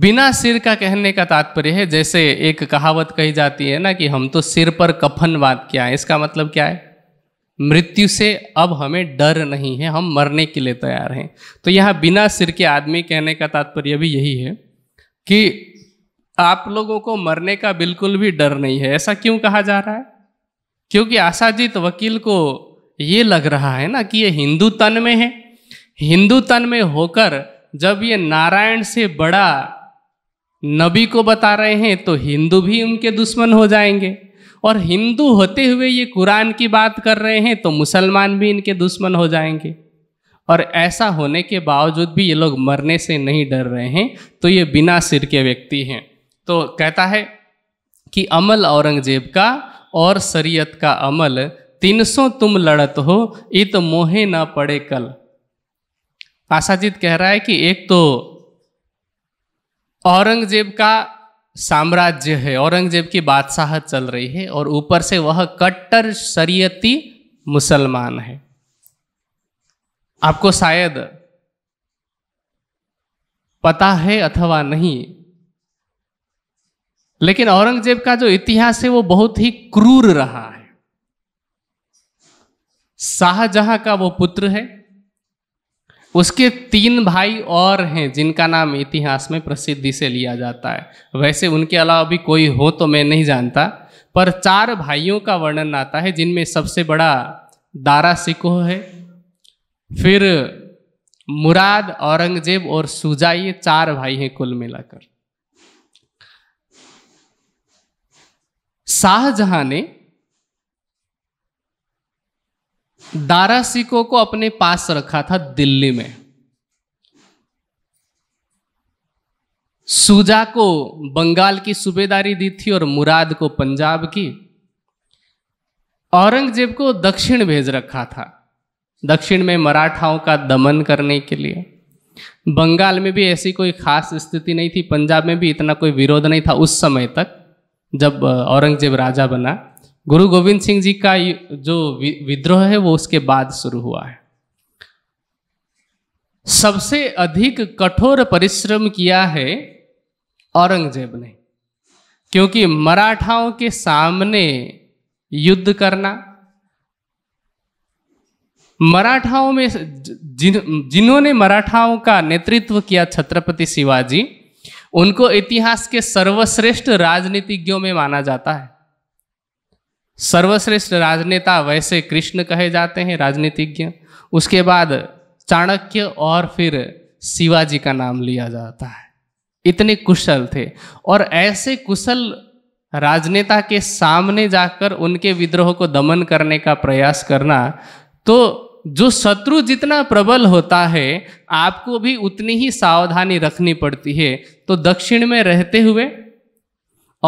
बिना सिर का कहने का तात्पर्य है जैसे एक कहावत कही जाती है ना कि हम तो सिर पर कफन बात क्या है इसका मतलब क्या है मृत्यु से अब हमें डर नहीं है हम मरने के लिए तैयार हैं तो यहाँ बिना सिर के आदमी कहने का तात्पर्य भी यही है कि आप लोगों को मरने का बिल्कुल भी डर नहीं है ऐसा क्यों कहा जा रहा है क्योंकि आशाजीत वकील को ये लग रहा है ना कि ये हिंदू तन में है हिंदू तन में होकर जब ये नारायण से बड़ा नबी को बता रहे हैं तो हिंदू भी उनके दुश्मन हो जाएंगे और हिंदू होते हुए ये कुरान की बात कर रहे हैं तो मुसलमान भी इनके दुश्मन हो जाएंगे और ऐसा होने के बावजूद भी ये लोग मरने से नहीं डर रहे हैं तो ये बिना सिर के व्यक्ति हैं तो कहता है कि अमल औरंगजेब का और शरीयत का अमल तीन सौ तुम लड़त हो इत मोहे ना पड़े कल आशाजीत कह रहा है कि एक तो औरंगजेब का साम्राज्य है औरंगजेब की बादशाहत चल रही है और ऊपर से वह कट्टर शरीयती मुसलमान है आपको शायद पता है अथवा नहीं लेकिन औरंगजेब का जो इतिहास है वो बहुत ही क्रूर रहा है शाहजहां का वो पुत्र है उसके तीन भाई और हैं जिनका नाम इतिहास में प्रसिद्धि से लिया जाता है वैसे उनके अलावा भी कोई हो तो मैं नहीं जानता पर चार भाइयों का वर्णन आता है जिनमें सबसे बड़ा दारा सिकोह है फिर मुराद औरंगजेब और सुजा ये चार भाई हैं कुल मिलाकर शाहजहां ने दारा सिको को अपने पास रखा था दिल्ली में सूजा को बंगाल की सूबेदारी दी थी और मुराद को पंजाब की औरंगजेब को दक्षिण भेज रखा था दक्षिण में मराठाओं का दमन करने के लिए बंगाल में भी ऐसी कोई खास स्थिति नहीं थी पंजाब में भी इतना कोई विरोध नहीं था उस समय तक जब औरंगजेब राजा बना गुरु गोविंद सिंह जी का जो विद्रोह है वो उसके बाद शुरू हुआ है सबसे अधिक कठोर परिश्रम किया है औरंगजेब ने क्योंकि मराठाओं के सामने युद्ध करना मराठाओं में जिन जिन्होंने मराठाओं का नेतृत्व किया छत्रपति शिवाजी उनको इतिहास के सर्वश्रेष्ठ राजनीतिज्ञों में माना जाता है सर्वश्रेष्ठ राजनेता वैसे कृष्ण कहे जाते हैं राजनीतिज्ञ उसके बाद चाणक्य और फिर शिवाजी का नाम लिया जाता है इतने कुशल थे और ऐसे कुशल राजनेता के सामने जाकर उनके विद्रोह को दमन करने का प्रयास करना तो जो शत्रु जितना प्रबल होता है आपको भी उतनी ही सावधानी रखनी पड़ती है तो दक्षिण में रहते हुए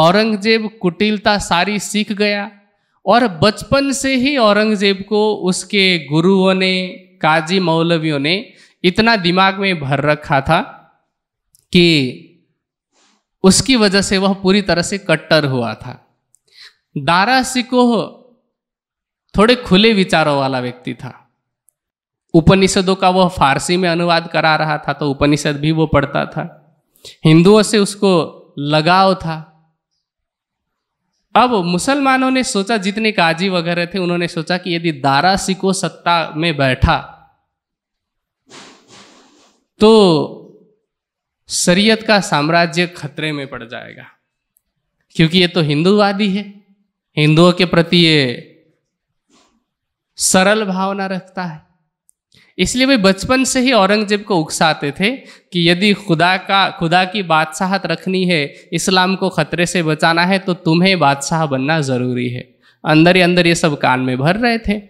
औरंगजेब कुटिलता सारी सीख गया और बचपन से ही औरंगजेब को उसके गुरुओं ने काजी मौलवियों ने इतना दिमाग में भर रखा था कि उसकी वजह से वह पूरी तरह से कट्टर हुआ था दारा सिकोह थोड़े खुले विचारों वाला व्यक्ति था उपनिषदों का वह फारसी में अनुवाद करा रहा था तो उपनिषद भी वो पढ़ता था हिंदुओं से उसको लगाव था अब मुसलमानों ने सोचा जितने काजी वगैरह थे उन्होंने सोचा कि यदि दारा सिको सत्ता में बैठा तो शरीयत का साम्राज्य खतरे में पड़ जाएगा क्योंकि ये तो हिंदूवादी है हिंदुओं के प्रति ये सरल भावना रखता है इसलिए वे बचपन से ही औरंगजेब को उकसाते थे कि यदि खुदा का खुदा की बादशाहत रखनी है इस्लाम को ख़तरे से बचाना है तो तुम्हें बादशाह बनना ज़रूरी है अंदर ही अंदर ये सब कान में भर रहे थे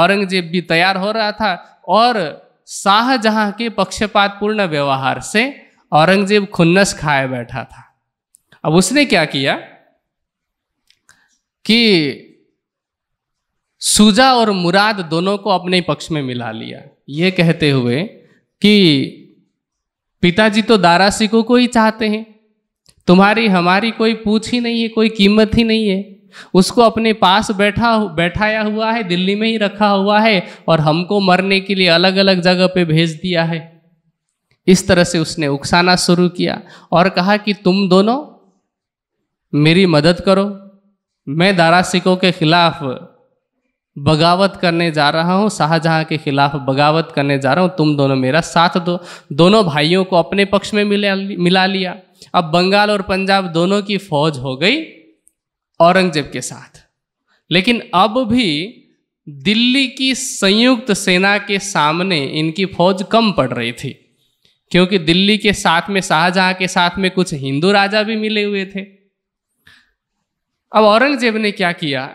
औरंगजेब भी तैयार हो रहा था और शाहजहाँ के पक्षपातपूर्ण व्यवहार से औरंगजेब खुन्नस खाए बैठा था अब उसने क्या किया कि सूजा और मुराद दोनों को अपने पक्ष में मिला लिया ये कहते हुए कि पिताजी तो दारासिकों को ही चाहते हैं तुम्हारी हमारी कोई पूछ ही नहीं है कोई कीमत ही नहीं है उसको अपने पास बैठा बैठाया हुआ है दिल्ली में ही रखा हुआ है और हमको मरने के लिए अलग अलग जगह पे भेज दिया है इस तरह से उसने उकसाना शुरू किया और कहा कि तुम दोनों मेरी मदद करो मैं दारासिकों के खिलाफ बगावत करने जा रहा हूँ शाहजहाँ के खिलाफ बगावत करने जा रहा हूँ तुम दोनों मेरा साथ दो दोनों भाइयों को अपने पक्ष में मिला मिला लिया अब बंगाल और पंजाब दोनों की फौज हो गई औरंगजेब के साथ लेकिन अब भी दिल्ली की संयुक्त सेना के सामने इनकी फौज कम पड़ रही थी क्योंकि दिल्ली के साथ में शाहजहाँ के साथ में कुछ हिंदू राजा भी मिले हुए थे अब औरंगजेब ने क्या किया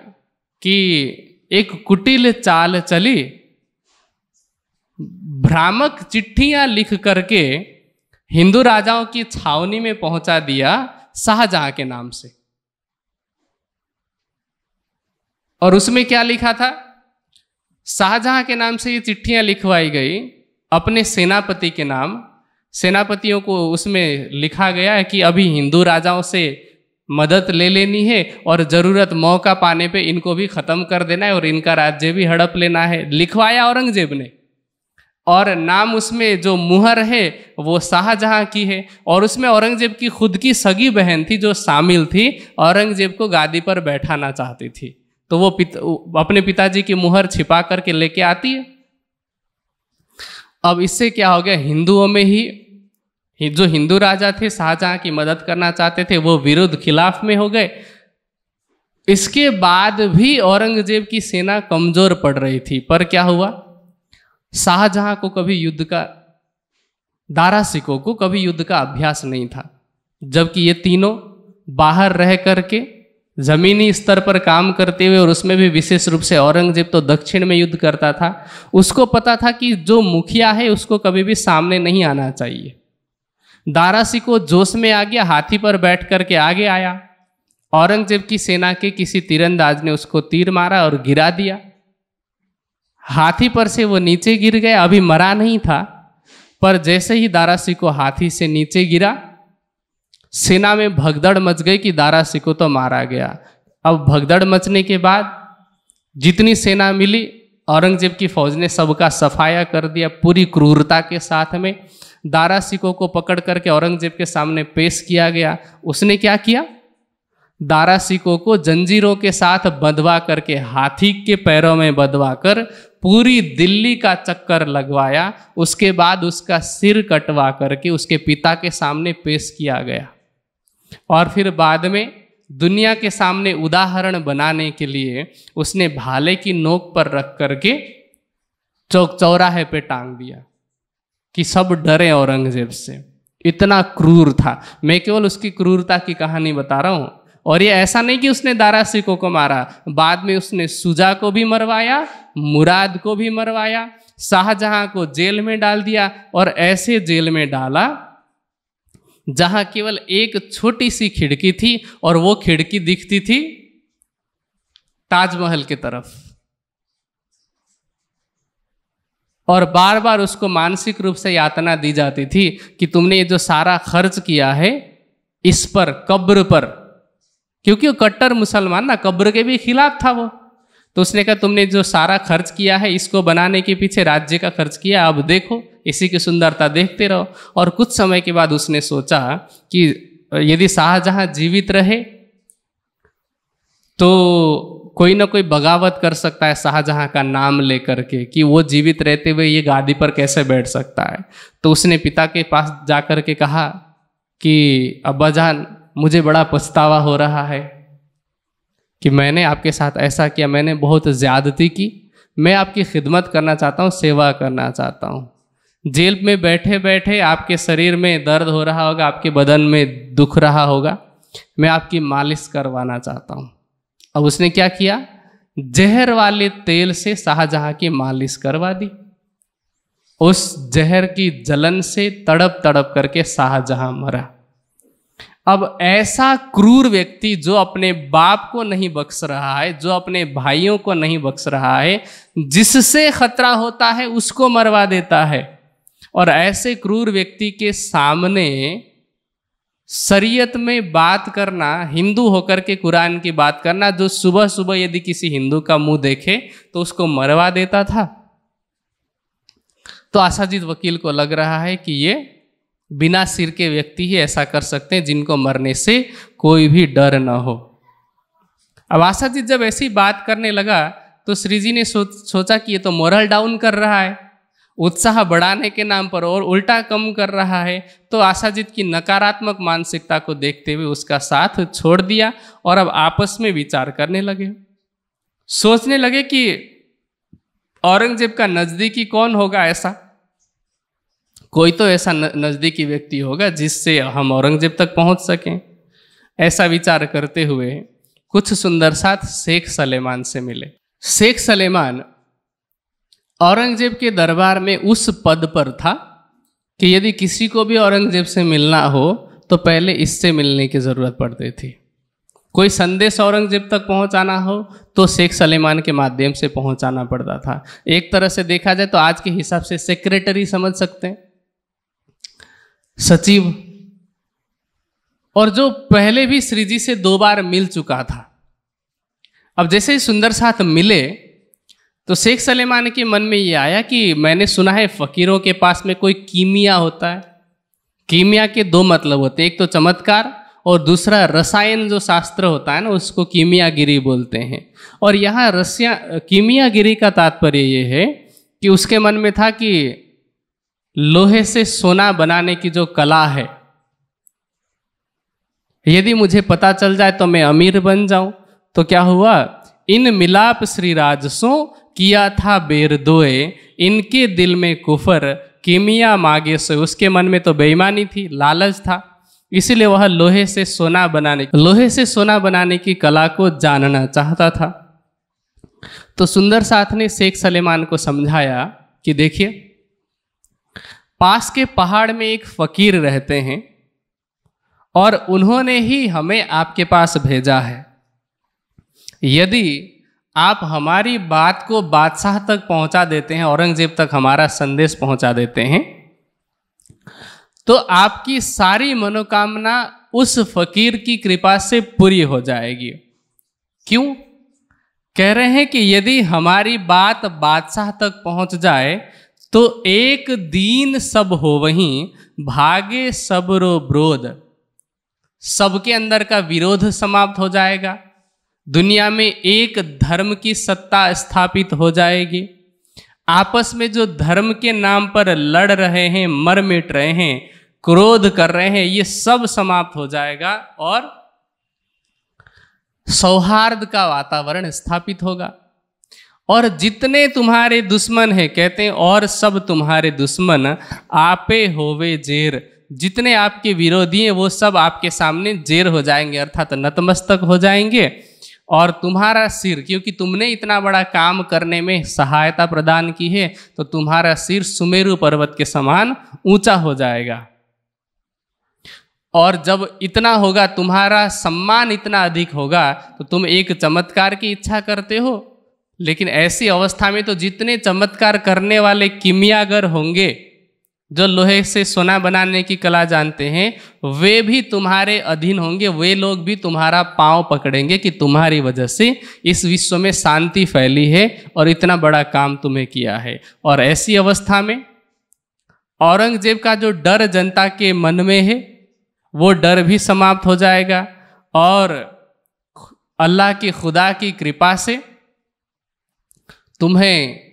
कि एक कुटिल चाल चली भ्रामक चिट्ठियां लिख करके हिंदू राजाओं की छावनी में पहुंचा दिया शाहजहां के नाम से और उसमें क्या लिखा था शाहजहां के नाम से ये चिट्ठियां लिखवाई गई अपने सेनापति के नाम सेनापतियों को उसमें लिखा गया है कि अभी हिंदू राजाओं से मदद ले लेनी है और ज़रूरत मौका पाने पे इनको भी ख़त्म कर देना है और इनका राज्य भी हड़प लेना है लिखवाया औरंगजेब ने और नाम उसमें जो मुहर है वो शाहजहाँ की है और उसमें औरंगजेब की खुद की सगी बहन थी जो शामिल थी औरंगजेब को गादी पर बैठाना चाहती थी तो वो पित, अपने पिताजी की मुहर छिपा करके लेके आती है अब इससे क्या हो गया हिंदुओं में ही जो हिंदू राजा थे शाहजहां की मदद करना चाहते थे वो विरुद्ध खिलाफ में हो गए इसके बाद भी औरंगजेब की सेना कमजोर पड़ रही थी पर क्या हुआ शाहजहां को कभी युद्ध का दारा सिको को कभी युद्ध का अभ्यास नहीं था जबकि ये तीनों बाहर रह करके जमीनी स्तर पर काम करते हुए और उसमें भी विशेष रूप से औरंगजेब तो दक्षिण में युद्ध करता था उसको पता था कि जो मुखिया है उसको कभी भी सामने नहीं आना चाहिए दारासी को जोश में आ गया हाथी पर बैठ करके आगे आया औरंगजेब की सेना के किसी तीरंदाज ने उसको तीर मारा और गिरा दिया हाथी पर से वो नीचे गिर गया अभी मरा नहीं था पर जैसे ही दारासी को हाथी से नीचे गिरा सेना में भगदड़ मच गई कि दारासी को तो मारा गया अब भगदड़ मचने के बाद जितनी सेना मिली औरंगजेब की फौज ने सबका सफाया कर दिया पूरी क्रूरता के साथ में दारा सिको को पकड़ करके औरंगजेब के सामने पेश किया गया उसने क्या किया दारा सिको को जंजीरों के साथ बंधवा करके हाथी के पैरों में बंधवा कर पूरी दिल्ली का चक्कर लगवाया उसके बाद उसका सिर कटवा करके उसके पिता के सामने पेश किया गया और फिर बाद में दुनिया के सामने उदाहरण बनाने के लिए उसने भाले की नोक पर रख करके चौक चौराहे पे टांग दिया कि सब डरे औरंगजेब से इतना क्रूर था मैं केवल उसकी क्रूरता की कहानी बता रहा हूँ और ये ऐसा नहीं कि उसने दारा सिको को मारा बाद में उसने सुजा को भी मरवाया मुराद को भी मरवाया शाहजहां को जेल में डाल दिया और ऐसे जेल में डाला जहां केवल एक छोटी सी खिड़की थी और वो खिड़की दिखती थी ताजमहल की तरफ और बार बार उसको मानसिक रूप से यातना दी जाती थी कि तुमने ये जो सारा खर्च किया है इस पर कब्र पर क्योंकि वो कट्टर मुसलमान ना कब्र के भी खिलाफ था वो तो उसने कहा तुमने जो सारा खर्च किया है इसको बनाने के पीछे राज्य का खर्च किया अब देखो इसी की सुंदरता देखते रहो और कुछ समय के बाद उसने सोचा कि यदि शाहजहां जीवित रहे तो कोई ना कोई बगावत कर सकता है शाहजहां का नाम लेकर के कि वो जीवित रहते हुए ये गादी पर कैसे बैठ सकता है तो उसने पिता के पास जा कर के कहा कि अब्बा जान मुझे बड़ा पछतावा हो रहा है कि मैंने आपके साथ ऐसा किया मैंने बहुत ज़्यादती की मैं आपकी खिदमत करना चाहता हूँ सेवा करना चाहता हूँ जेल में बैठे बैठे आपके शरीर में दर्द हो रहा होगा आपके बदन में दुख रहा होगा मैं आपकी मालिश करवाना चाहता हूँ अब उसने क्या किया जहर वाले तेल से शाहजहां की मालिश करवा दी उस जहर की जलन से तड़प तड़प करके शाहजहां मरा अब ऐसा क्रूर व्यक्ति जो अपने बाप को नहीं बख्श रहा है जो अपने भाइयों को नहीं बख्श रहा है जिससे खतरा होता है उसको मरवा देता है और ऐसे क्रूर व्यक्ति के सामने शरीयत में बात करना हिंदू होकर के कुरान की बात करना जो सुबह सुबह यदि किसी हिंदू का मुंह देखे तो उसको मरवा देता था तो आशाजीत वकील को लग रहा है कि ये बिना सिर के व्यक्ति ही ऐसा कर सकते हैं जिनको मरने से कोई भी डर न हो अब आशाजीत जब ऐसी बात करने लगा तो श्रीजी ने सोचा कि ये तो मोरल डाउन कर रहा है उत्साह बढ़ाने के नाम पर और उल्टा कम कर रहा है तो आशाजीत की नकारात्मक मानसिकता को देखते हुए उसका साथ छोड़ दिया और अब आपस में विचार करने लगे सोचने लगे कि औरंगजेब का नज़दीकी कौन होगा ऐसा कोई तो ऐसा नज़दीकी व्यक्ति होगा जिससे हम औरंगजेब तक पहुंच सकें ऐसा विचार करते हुए कुछ सुंदर साथ शेख सलेमान से मिले शेख सलेमान औरंगजेब के दरबार में उस पद पर था कि यदि किसी को भी औरंगजेब से मिलना हो तो पहले इससे मिलने की ज़रूरत पड़ती थी कोई संदेश औरंगजेब तक पहुंचाना हो तो शेख सलेमान के माध्यम से पहुंचाना पड़ता था एक तरह से देखा जाए तो आज के हिसाब से सेक्रेटरी समझ सकते हैं सचिव और जो पहले भी श्रीजी से दो बार मिल चुका था अब जैसे ही सुंदर साथ मिले तो शेख सलेमान के मन में ये आया कि मैंने सुना है फ़कीरों के पास में कोई कीमिया होता है कीमिया के दो मतलब होते हैं एक तो चमत्कार और दूसरा रसायन जो शास्त्र होता है ना उसको कीमियागिरी बोलते हैं और यहाँ रसिया कीमियागिरी का तात्पर्य ये है कि उसके मन में था कि लोहे से सोना बनाने की जो कला है यदि मुझे पता चल जाए तो मैं अमीर बन जाऊं तो क्या हुआ इन मिलाप श्री राजसों किया था बेरदोए इनके दिल में कुफर किमिया मागे से उसके मन में तो बेईमानी थी लालच था इसीलिए वह लोहे से सोना बनाने लोहे से सोना बनाने की कला को जानना चाहता था तो सुंदर साथ ने शेख सलेमान को समझाया कि देखिए पास के पहाड़ में एक फकीर रहते हैं और उन्होंने ही हमें आपके पास भेजा है यदि आप हमारी बात को बादशाह तक पहुंचा देते हैं औरंगजेब तक हमारा संदेश पहुंचा देते हैं तो आपकी सारी मनोकामना उस फकीर की कृपा से पूरी हो जाएगी क्यों कह रहे हैं कि यदि हमारी बात बादशाह तक पहुंच जाए तो एक दीन सब हो वहीं भागे सबरो विरोध सबके अंदर का विरोध समाप्त हो जाएगा दुनिया में एक धर्म की सत्ता स्थापित हो जाएगी आपस में जो धर्म के नाम पर लड़ रहे हैं मर मिट रहे हैं क्रोध कर रहे हैं ये सब समाप्त हो जाएगा और सौहार्द का वातावरण स्थापित होगा और जितने तुम्हारे दुश्मन हैं कहते हैं और सब तुम्हारे दुश्मन आपे होवे जेर जितने आपके विरोधी हैं वो सब आपके सामने जेर हो जाएंगे अर्थात नतमस्तक हो जाएंगे और तुम्हारा सिर क्योंकि तुमने इतना बड़ा काम करने में सहायता प्रदान की है तो तुम्हारा सिर सुमेरु पर्वत के समान ऊंचा हो जाएगा और जब इतना होगा तुम्हारा सम्मान इतना अधिक होगा तो तुम एक चमत्कार की इच्छा करते हो लेकिन ऐसी अवस्था में तो जितने चमत्कार करने वाले किमियागर होंगे जो लोहे से सोना बनाने की कला जानते हैं वे भी तुम्हारे अधीन होंगे वे लोग भी तुम्हारा पांव पकड़ेंगे कि तुम्हारी वजह से इस विश्व में शांति फैली है और इतना बड़ा काम तुम्हें किया है और ऐसी अवस्था में औरंगजेब का जो डर जनता के मन में है वो डर भी समाप्त हो जाएगा और अल्लाह की खुदा की कृपा से तुम्हें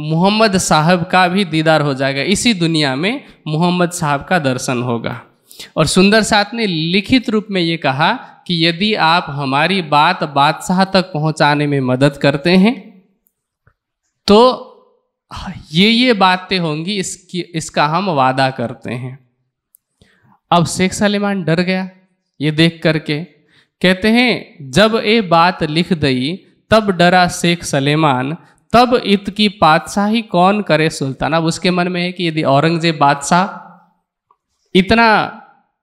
मोहम्मद साहब का भी दीदार हो जाएगा इसी दुनिया में मोहम्मद साहब का दर्शन होगा और सुंदर साथ ने लिखित रूप में ये कहा कि यदि आप हमारी बात बादशाह तक पहुंचाने में मदद करते हैं तो ये ये बातें होंगी इसकी इसका हम वादा करते हैं अब शेख सलेमान डर गया ये देख करके कहते हैं जब ये बात लिख दई तब डरा शेख सलेमान तब इत की पातशाही कौन करे सुल्तान अब उसके मन में है कि यदि औरंगजेब बादशाह इतना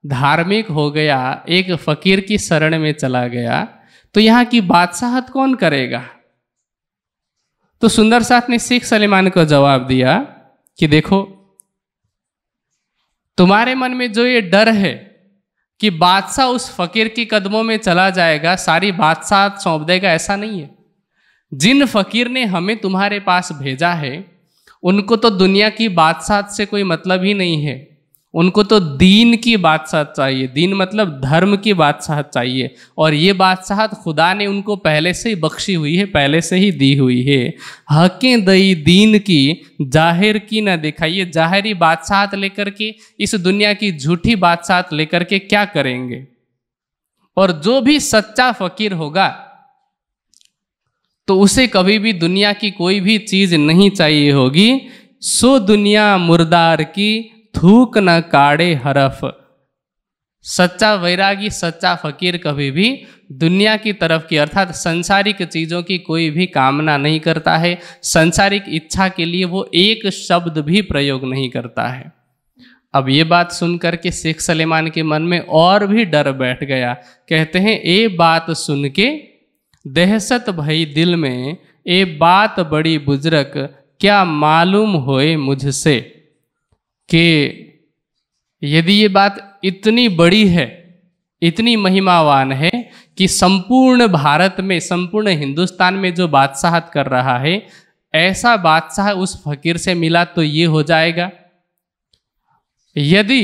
धार्मिक हो गया एक फकीर की शरण में चला गया तो यहाँ की बादशाहत कौन करेगा तो सुंदर साथ ने शेख सलेमान को जवाब दिया कि देखो तुम्हारे मन में जो ये डर है कि बादशाह उस फकीर के कदमों में चला जाएगा सारी बादशाह सौंप देगा ऐसा नहीं है जिन फकीर ने हमें तुम्हारे पास भेजा है उनको तो दुनिया की बादशाह से कोई मतलब ही नहीं है उनको तो दीन की बादशाह चाहिए दीन मतलब धर्म की बादशाह चाहिए और ये बादशाह खुदा ने उनको पहले से ही बख्शी हुई है पहले से ही दी हुई है हकें दई दीन की जाहिर की ना दिखाइए जाहिरी बादशाह लेकर के इस दुनिया की झूठी बादशाह लेकर के क्या करेंगे और जो भी सच्चा फकीर होगा तो उसे कभी भी दुनिया की कोई भी चीज नहीं चाहिए होगी सो दुनिया मुर्दार की थूक न काड़े हरफ सच्चा वैरागी सच्चा फकीर कभी भी दुनिया की तरफ की अर्थात संसारिक चीज़ों की कोई भी कामना नहीं करता है संसारिक इच्छा के लिए वो एक शब्द भी प्रयोग नहीं करता है अब ये बात सुन के शेख सलेमान के मन में और भी डर बैठ गया कहते हैं ये बात सुन के दहशत भई दिल में ए बात बड़ी बुजरक क्या मालूम होए मुझसे कि यदि ये बात इतनी बड़ी है इतनी महिमावान है कि संपूर्ण भारत में संपूर्ण हिंदुस्तान में जो बादशाहत कर रहा है ऐसा बादशाह उस फकीर से मिला तो ये हो जाएगा यदि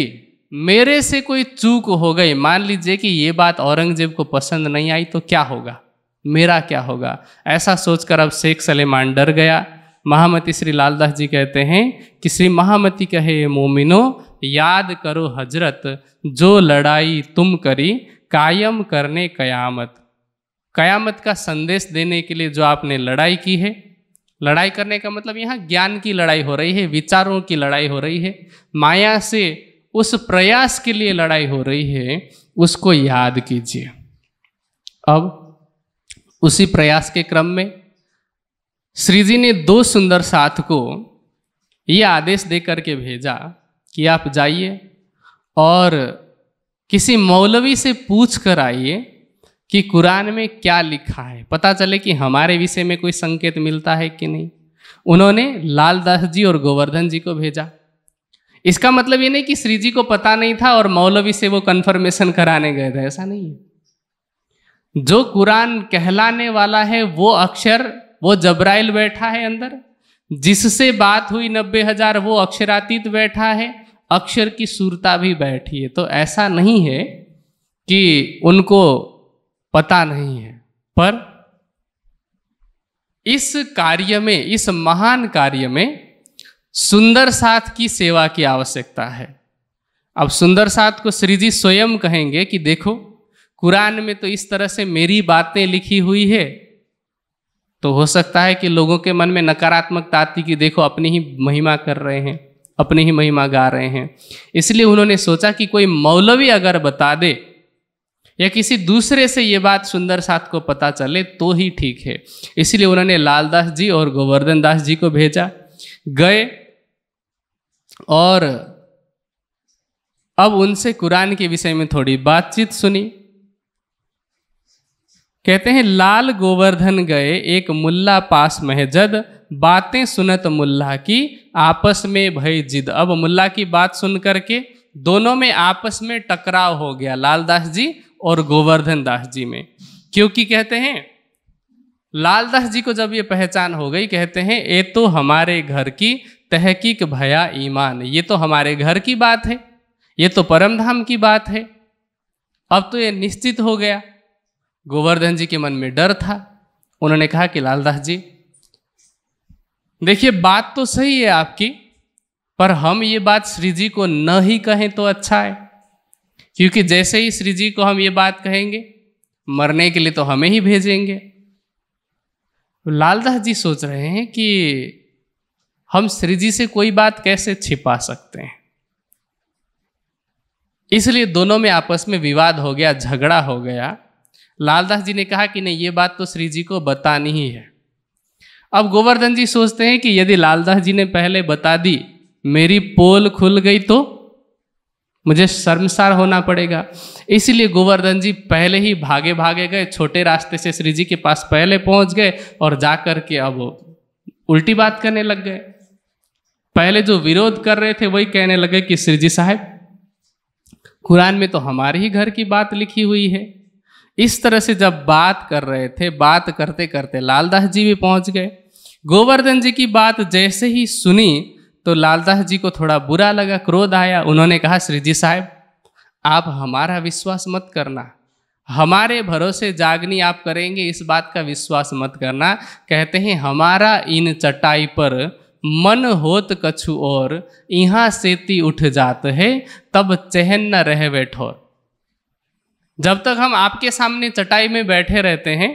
मेरे से कोई चूक हो गई मान लीजिए कि ये बात औरंगजेब को पसंद नहीं आई तो क्या होगा मेरा क्या होगा ऐसा सोचकर अब शेख सलेमान डर गया महामती श्री लालदास जी कहते हैं कि श्री महामती कहे मोमिनो याद करो हजरत जो लड़ाई तुम करी कायम करने कयामत कयामत का संदेश देने के लिए जो आपने लड़ाई की है लड़ाई करने का मतलब यहाँ ज्ञान की लड़ाई हो रही है विचारों की लड़ाई हो रही है माया से उस प्रयास के लिए लड़ाई हो रही है उसको याद कीजिए अब उसी प्रयास के क्रम में श्री जी ने दो सुंदर साथ को ये आदेश दे करके भेजा कि आप जाइए और किसी मौलवी से पूछ कर आइए कि कुरान में क्या लिखा है पता चले कि हमारे विषय में कोई संकेत मिलता है कि नहीं उन्होंने लालदास जी और गोवर्धन जी को भेजा इसका मतलब ये नहीं कि श्री जी को पता नहीं था और मौलवी से वो कन्फर्मेशन कराने गए थे ऐसा नहीं है जो कुरान कहलाने वाला है वो अक्षर वो जबराइल बैठा है अंदर जिससे बात हुई नब्बे हजार वो अक्षरातीत बैठा है अक्षर की सूरता भी बैठी है तो ऐसा नहीं है कि उनको पता नहीं है पर इस कार्य में इस महान कार्य में सुंदर साथ की सेवा की आवश्यकता है अब सुंदर साथ को श्री जी स्वयं कहेंगे कि देखो कुरान में तो इस तरह से मेरी बातें लिखी हुई है तो हो सकता है कि लोगों के मन में नकारात्मकता आती कि देखो अपनी ही महिमा कर रहे हैं अपनी ही महिमा गा रहे हैं इसलिए उन्होंने सोचा कि कोई मौलवी अगर बता दे या किसी दूसरे से ये बात सुंदर साथ को पता चले तो ही ठीक है इसलिए उन्होंने लालदास जी और गोवर्धन दास जी को भेजा गए और अब उनसे कुरान के विषय में थोड़ी बातचीत सुनी कहते हैं लाल गोवर्धन गए एक मुल्ला पास महजद बातें सुनत मुल्ला की आपस में भई जिद अब मुल्ला की बात सुन करके दोनों में आपस में टकराव हो गया लालदास जी और गोवर्धन दास जी में क्योंकि कहते हैं लालदास जी को जब ये पहचान हो गई कहते हैं ये तो हमारे घर की तहकीक भया ईमान ये तो हमारे घर की बात है ये तो परम धाम की बात है अब तो ये निश्चित हो गया गोवर्धन जी के मन में डर था उन्होंने कहा कि लालदास जी देखिए बात तो सही है आपकी पर हम ये बात श्री जी को न ही कहें तो अच्छा है क्योंकि जैसे ही श्री जी को हम ये बात कहेंगे मरने के लिए तो हमें ही भेजेंगे लालदास जी सोच रहे हैं कि हम श्री जी से कोई बात कैसे छिपा सकते हैं इसलिए दोनों में आपस में विवाद हो गया झगड़ा हो गया लालदास जी ने कहा कि नहीं ये बात तो श्री जी को बतानी ही है अब गोवर्धन जी सोचते हैं कि यदि लालदास जी ने पहले बता दी मेरी पोल खुल गई तो मुझे शर्मसार होना पड़ेगा इसलिए गोवर्धन जी पहले ही भागे भागे गए छोटे रास्ते से श्री जी के पास पहले पहुंच गए और जा कर के अब उल्टी बात करने लग गए पहले जो विरोध कर रहे थे वही कहने लगे कि श्री जी साहब कुरान में तो हमारे ही घर की बात लिखी हुई है इस तरह से जब बात कर रहे थे बात करते करते लालदास जी भी पहुंच गए गोवर्धन जी की बात जैसे ही सुनी तो लालदास जी को थोड़ा बुरा लगा क्रोध आया उन्होंने कहा श्री जी साहब आप हमारा विश्वास मत करना हमारे भरोसे जागनी आप करेंगे इस बात का विश्वास मत करना कहते हैं हमारा इन चटाई पर मन होत कछु और यहाँ सेती उठ जात है तब चहन न रह बैठोर जब तक हम आपके सामने चटाई में बैठे रहते हैं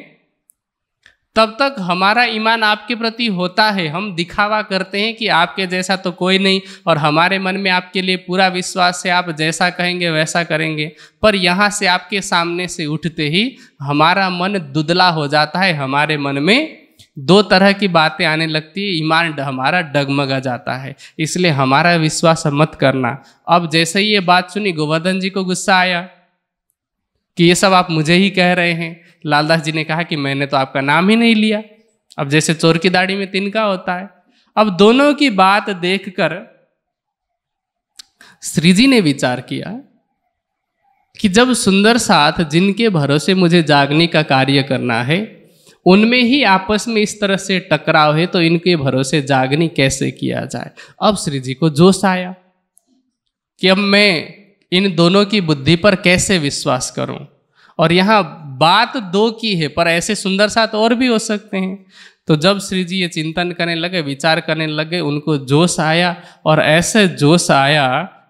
तब तक हमारा ईमान आपके प्रति होता है हम दिखावा करते हैं कि आपके जैसा तो कोई नहीं और हमारे मन में आपके लिए पूरा विश्वास है आप जैसा कहेंगे वैसा करेंगे पर यहाँ से आपके सामने से उठते ही हमारा मन दुदला हो जाता है हमारे मन में दो तरह की बातें आने लगती है ईमान हमारा डगमगा जाता है इसलिए हमारा विश्वास मत करना अब जैसे ही ये बात सुनी गोवर्धन जी को गुस्सा आया कि ये सब आप मुझे ही कह रहे हैं लालदास जी ने कहा कि मैंने तो आपका नाम ही नहीं लिया अब जैसे चोर की दाढ़ी में तिनका होता है अब दोनों की बात देखकर श्री जी ने विचार किया कि जब सुंदर साथ जिनके भरोसे मुझे जागने का कार्य करना है उनमें ही आपस में इस तरह से टकराव है तो इनके भरोसे जागनी कैसे किया जाए अब श्री जी को जोश आया कि अब मैं इन दोनों की बुद्धि पर कैसे विश्वास करूं और यहाँ बात दो की है पर ऐसे सुंदर साथ और भी हो सकते हैं तो जब श्री जी ये चिंतन करने लगे विचार करने लगे उनको जोश आया और ऐसे जोश आया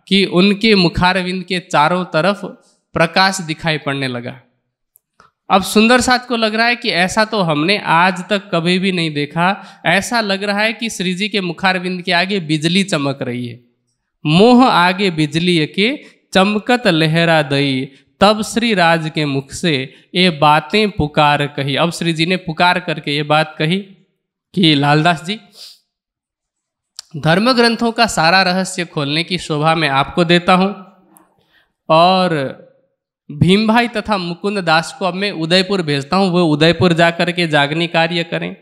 कि उनके मुखारविंद के चारों तरफ प्रकाश दिखाई पड़ने लगा अब सुंदर साथ को लग रहा है कि ऐसा तो हमने आज तक कभी भी नहीं देखा ऐसा लग रहा है कि श्री जी के मुखारविंद के आगे बिजली चमक रही है मोह आगे बिजली के चमकत लहरा दई तब श्री राज के मुख से ये बातें पुकार कही अब श्री जी ने पुकार करके ये बात कही कि लालदास जी धर्म ग्रंथों का सारा रहस्य खोलने की शोभा मैं आपको देता हूँ और भीम भाई तथा मुकुंद दास को अब मैं उदयपुर भेजता हूँ वो उदयपुर जा के जागनी कार्य करें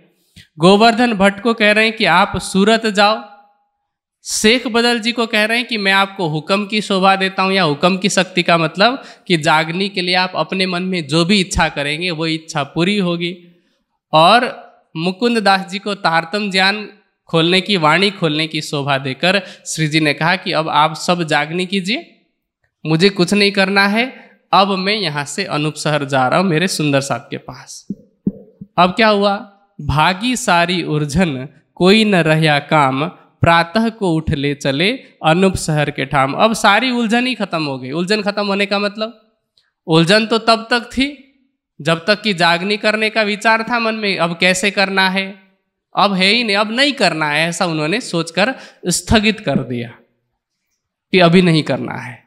गोवर्धन भट्ट को कह रहे हैं कि आप सूरत जाओ शेख बदल जी को कह रहे हैं कि मैं आपको हुक्म की शोभा देता हूँ या हुक्म की शक्ति का मतलब कि जागने के लिए आप अपने मन में जो भी इच्छा करेंगे वो इच्छा पूरी होगी और मुकुंद दास जी को तारतम ज्ञान खोलने की वाणी खोलने की शोभा देकर श्री जी ने कहा कि अब आप सब जागनी कीजिए मुझे कुछ नहीं करना है अब मैं यहाँ से अनूप शहर जा रहा हूँ मेरे सुंदर साहब के पास अब क्या हुआ भागी सारी उर्झन कोई न रहया काम प्रातः को उठ ले चले अनूप शहर के ठाम अब सारी उलझन ही खत्म हो गई उलझन खत्म होने का मतलब उलझन तो तब तक थी जब तक कि जागनी करने का विचार था मन में अब कैसे करना है अब है ही नहीं अब नहीं करना है ऐसा उन्होंने सोचकर स्थगित कर दिया कि अभी नहीं करना है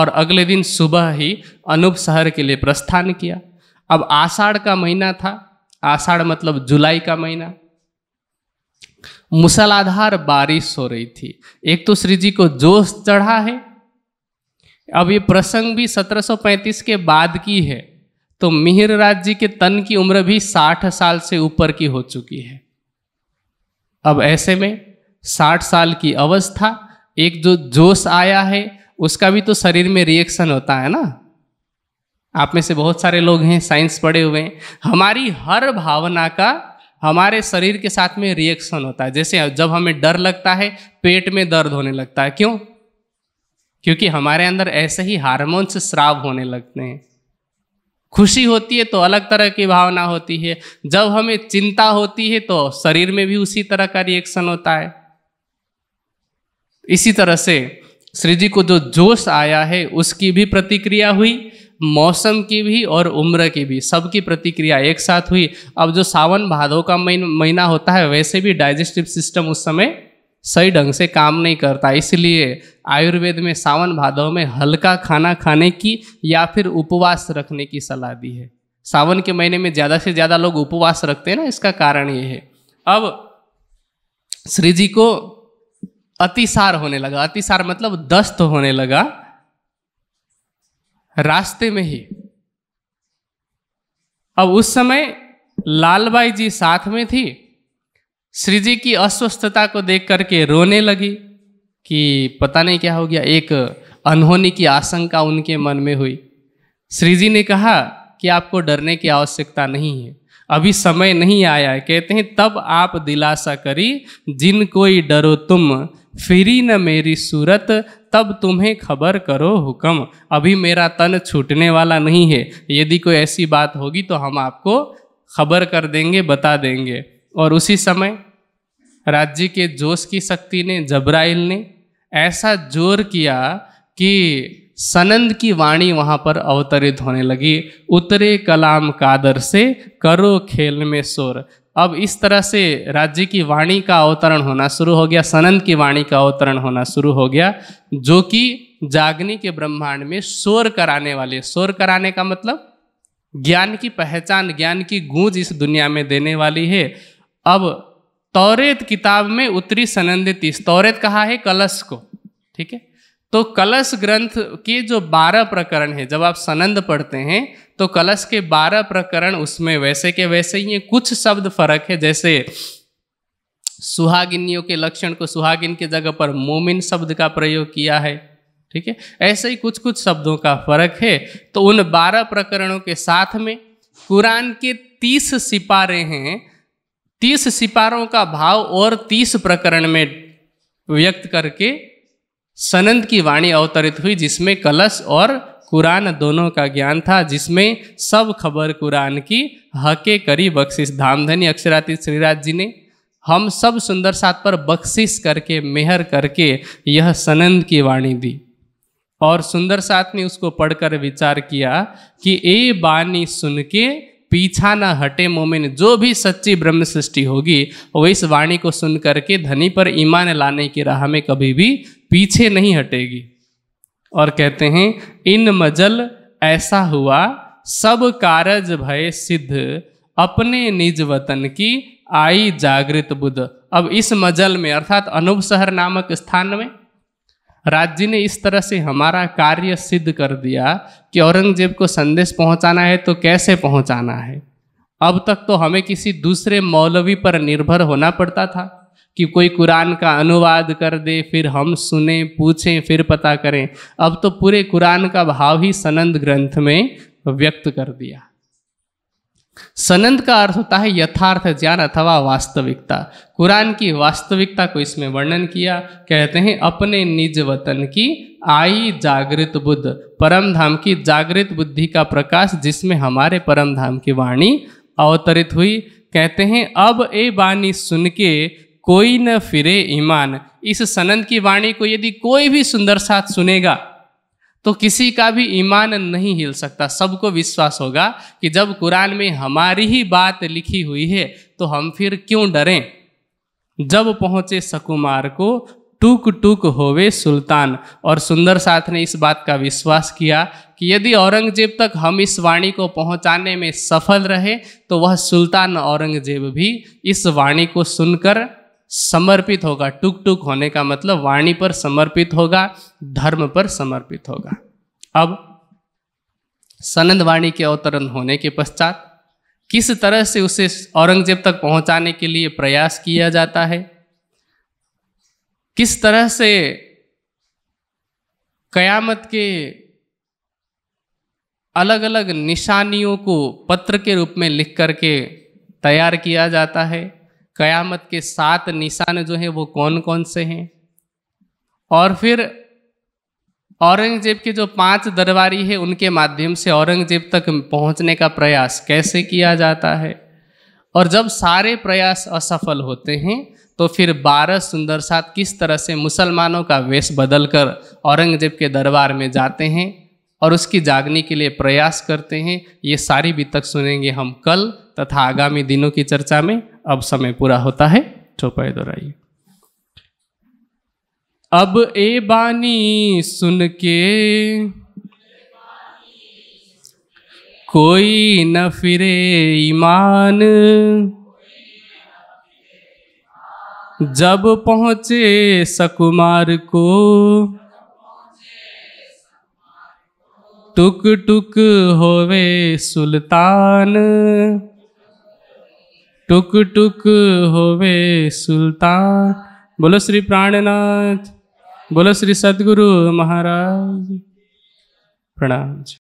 और अगले दिन सुबह ही अनूप शहर के लिए प्रस्थान किया अब आषाढ़ का महीना था आषाढ़ मतलब जुलाई का महीना मुसलाधार बारिश हो रही थी एक तो श्री जी को जोश चढ़ा है अब ये प्रसंग भी 1735 के बाद की है तो मिहिर राज जी के तन की उम्र भी 60 साल से ऊपर की हो चुकी है अब ऐसे में 60 साल की अवस्था एक जो जोश आया है उसका भी तो शरीर में रिएक्शन होता है ना आप में से बहुत सारे लोग हैं साइंस पढ़े हुए हैं हमारी हर भावना का हमारे शरीर के साथ में रिएक्शन होता है जैसे जब हमें डर लगता है पेट में दर्द होने लगता है क्यों क्योंकि हमारे अंदर ऐसे ही हार्मोन्स श्राव होने लगते हैं खुशी होती है तो अलग तरह की भावना होती है जब हमें चिंता होती है तो शरीर में भी उसी तरह का रिएक्शन होता है इसी तरह से श्री जी को जो जोश आया है उसकी भी प्रतिक्रिया हुई मौसम की भी और उम्र की भी सबकी प्रतिक्रिया एक साथ हुई अब जो सावन भादों का महीना होता है वैसे भी डाइजेस्टिव सिस्टम उस समय सही ढंग से काम नहीं करता इसलिए आयुर्वेद में सावन भादों में हल्का खाना खाने की या फिर उपवास रखने की सलाह दी है सावन के महीने में ज़्यादा से ज़्यादा लोग उपवास रखते हैं ना इसका कारण ये है अब श्री जी को अतिसार होने लगा अतिसार मतलब दस्त होने लगा रास्ते में ही अब उस समय लालबाई जी साथ में थी श्री जी की अस्वस्थता को देख करके रोने लगी कि पता नहीं क्या हो गया एक अनहोनी की आशंका उनके मन में हुई श्री जी ने कहा कि आपको डरने की आवश्यकता नहीं है अभी समय नहीं आया है कहते हैं तब आप दिलासा करी जिन कोई डरो तुम फिरी न मेरी सूरत तब तुम्हें खबर करो हुक्म अभी मेरा तन छूटने वाला नहीं है यदि कोई ऐसी बात होगी तो हम आपको खबर कर देंगे बता देंगे और उसी समय राज्य के जोश की शक्ति ने जब्राइल ने ऐसा जोर किया कि सनंद की वाणी वहाँ पर अवतरित होने लगी उतरे कलाम कादर से करो खेल में शोर अब इस तरह से राज्य की वाणी का अवतरण होना शुरू हो गया सनंद की वाणी का अवतरण होना शुरू हो गया जो कि जागनी के ब्रह्मांड में शोर कराने वाले शोर कराने का मतलब ज्ञान की पहचान ज्ञान की गूंज इस दुनिया में देने वाली है अब तौरेत किताब में उत्तरी सनंदित तौरेत कहा है कलश को ठीक है तो कलश ग्रंथ के जो बारह प्रकरण हैं जब आप सनंद पढ़ते हैं तो कलश के बारह प्रकरण उसमें वैसे के वैसे ही है कुछ शब्द फर्क है जैसे सुहागिनियों के लक्षण को सुहागिन के जगह पर मोमिन शब्द का प्रयोग किया है ठीक है ऐसे ही कुछ कुछ शब्दों का फर्क है तो उन बारह प्रकरणों के साथ में कुरान के तीस सिपारे हैं तीस सिपारों का भाव और तीस प्रकरण में व्यक्त करके सनंद की वाणी अवतरित हुई जिसमें कलश और कुरान दोनों का ज्ञान था जिसमें सब खबर कुरान की हके करी बख्शिश धामधनी अक्षराती श्रीराज जी ने हम सब सुंदर साथ पर बख्शिश करके मेहर करके यह सनंद की वाणी दी और सुंदर साथ ने उसको पढ़कर विचार किया कि ए बानी सुन के पीछा ना हटे मोमिन जो भी सच्ची ब्रह्म सृष्टि होगी वो इस वाणी को सुन करके धनी पर ईमान लाने की राह में कभी भी पीछे नहीं हटेगी और कहते हैं इन मजल ऐसा हुआ सब कारज भय सिद्ध अपने निज वतन की आई जागृत बुद्ध अब इस मजल में अर्थात अनुप शहर नामक स्थान में राज्य ने इस तरह से हमारा कार्य सिद्ध कर दिया कि औरंगजेब को संदेश पहुंचाना है तो कैसे पहुंचाना है अब तक तो हमें किसी दूसरे मौलवी पर निर्भर होना पड़ता था कि कोई कुरान का अनुवाद कर दे फिर हम सुने पूछें फिर पता करें अब तो पूरे कुरान का भाव ही सनंद ग्रंथ में व्यक्त कर दिया सनंद का अर्थ होता है यथार्थ ज्ञान अथवा वास्तविकता कुरान की वास्तविकता को इसमें वर्णन किया कहते हैं अपने निज वतन की आई जागृत बुद्ध परम धाम की जागृत बुद्धि का प्रकाश जिसमें हमारे परम धाम की वाणी अवतरित हुई कहते हैं अब ए वाणी सुन के कोई न फिरे ईमान इस सनंद की वाणी को यदि कोई भी सुंदर साथ सुनेगा तो किसी का भी ईमान नहीं हिल सकता सबको विश्वास होगा कि जब कुरान में हमारी ही बात लिखी हुई है तो हम फिर क्यों डरें जब पहुंचे सकुमार को टूक टूक होवे सुल्तान और सुंदर साथ ने इस बात का विश्वास किया कि यदि औरंगजेब तक हम इस वाणी को पहुंचाने में सफल रहे तो वह सुल्तान औरंगजेब भी इस वाणी को सुनकर समर्पित होगा टुक टुक होने का मतलब वाणी पर समर्पित होगा धर्म पर समर्पित होगा अब सनंद वाणी के अवतरण होने के पश्चात किस तरह से उसे औरंगजेब तक पहुंचाने के लिए प्रयास किया जाता है किस तरह से कयामत के अलग अलग निशानियों को पत्र के रूप में लिख करके तैयार किया जाता है कयामत के सात निशान जो हैं वो कौन कौन से हैं और फिर औरंगजेब के जो पांच दरबारी है उनके माध्यम से औरंगजेब तक पहुंचने का प्रयास कैसे किया जाता है और जब सारे प्रयास असफल होते हैं तो फिर बारह सुंदर साथ किस तरह से मुसलमानों का वेश बदलकर औरंगजेब के दरबार में जाते हैं और उसकी जागने के लिए प्रयास करते हैं ये सारी बीतक सुनेंगे हम कल तथा आगामी दिनों की चर्चा में अब समय पूरा होता है चौपाए दोहराइए अब ए बानी सुन के कोई न फिरे ईमान जब पहुंचे सकुमार को टुक टुक होवे सुल्तान टुक टुक होवे सुल्तान बोलो श्री प्राणनाथ बोलो श्री सदगुरु महाराज प्रणाम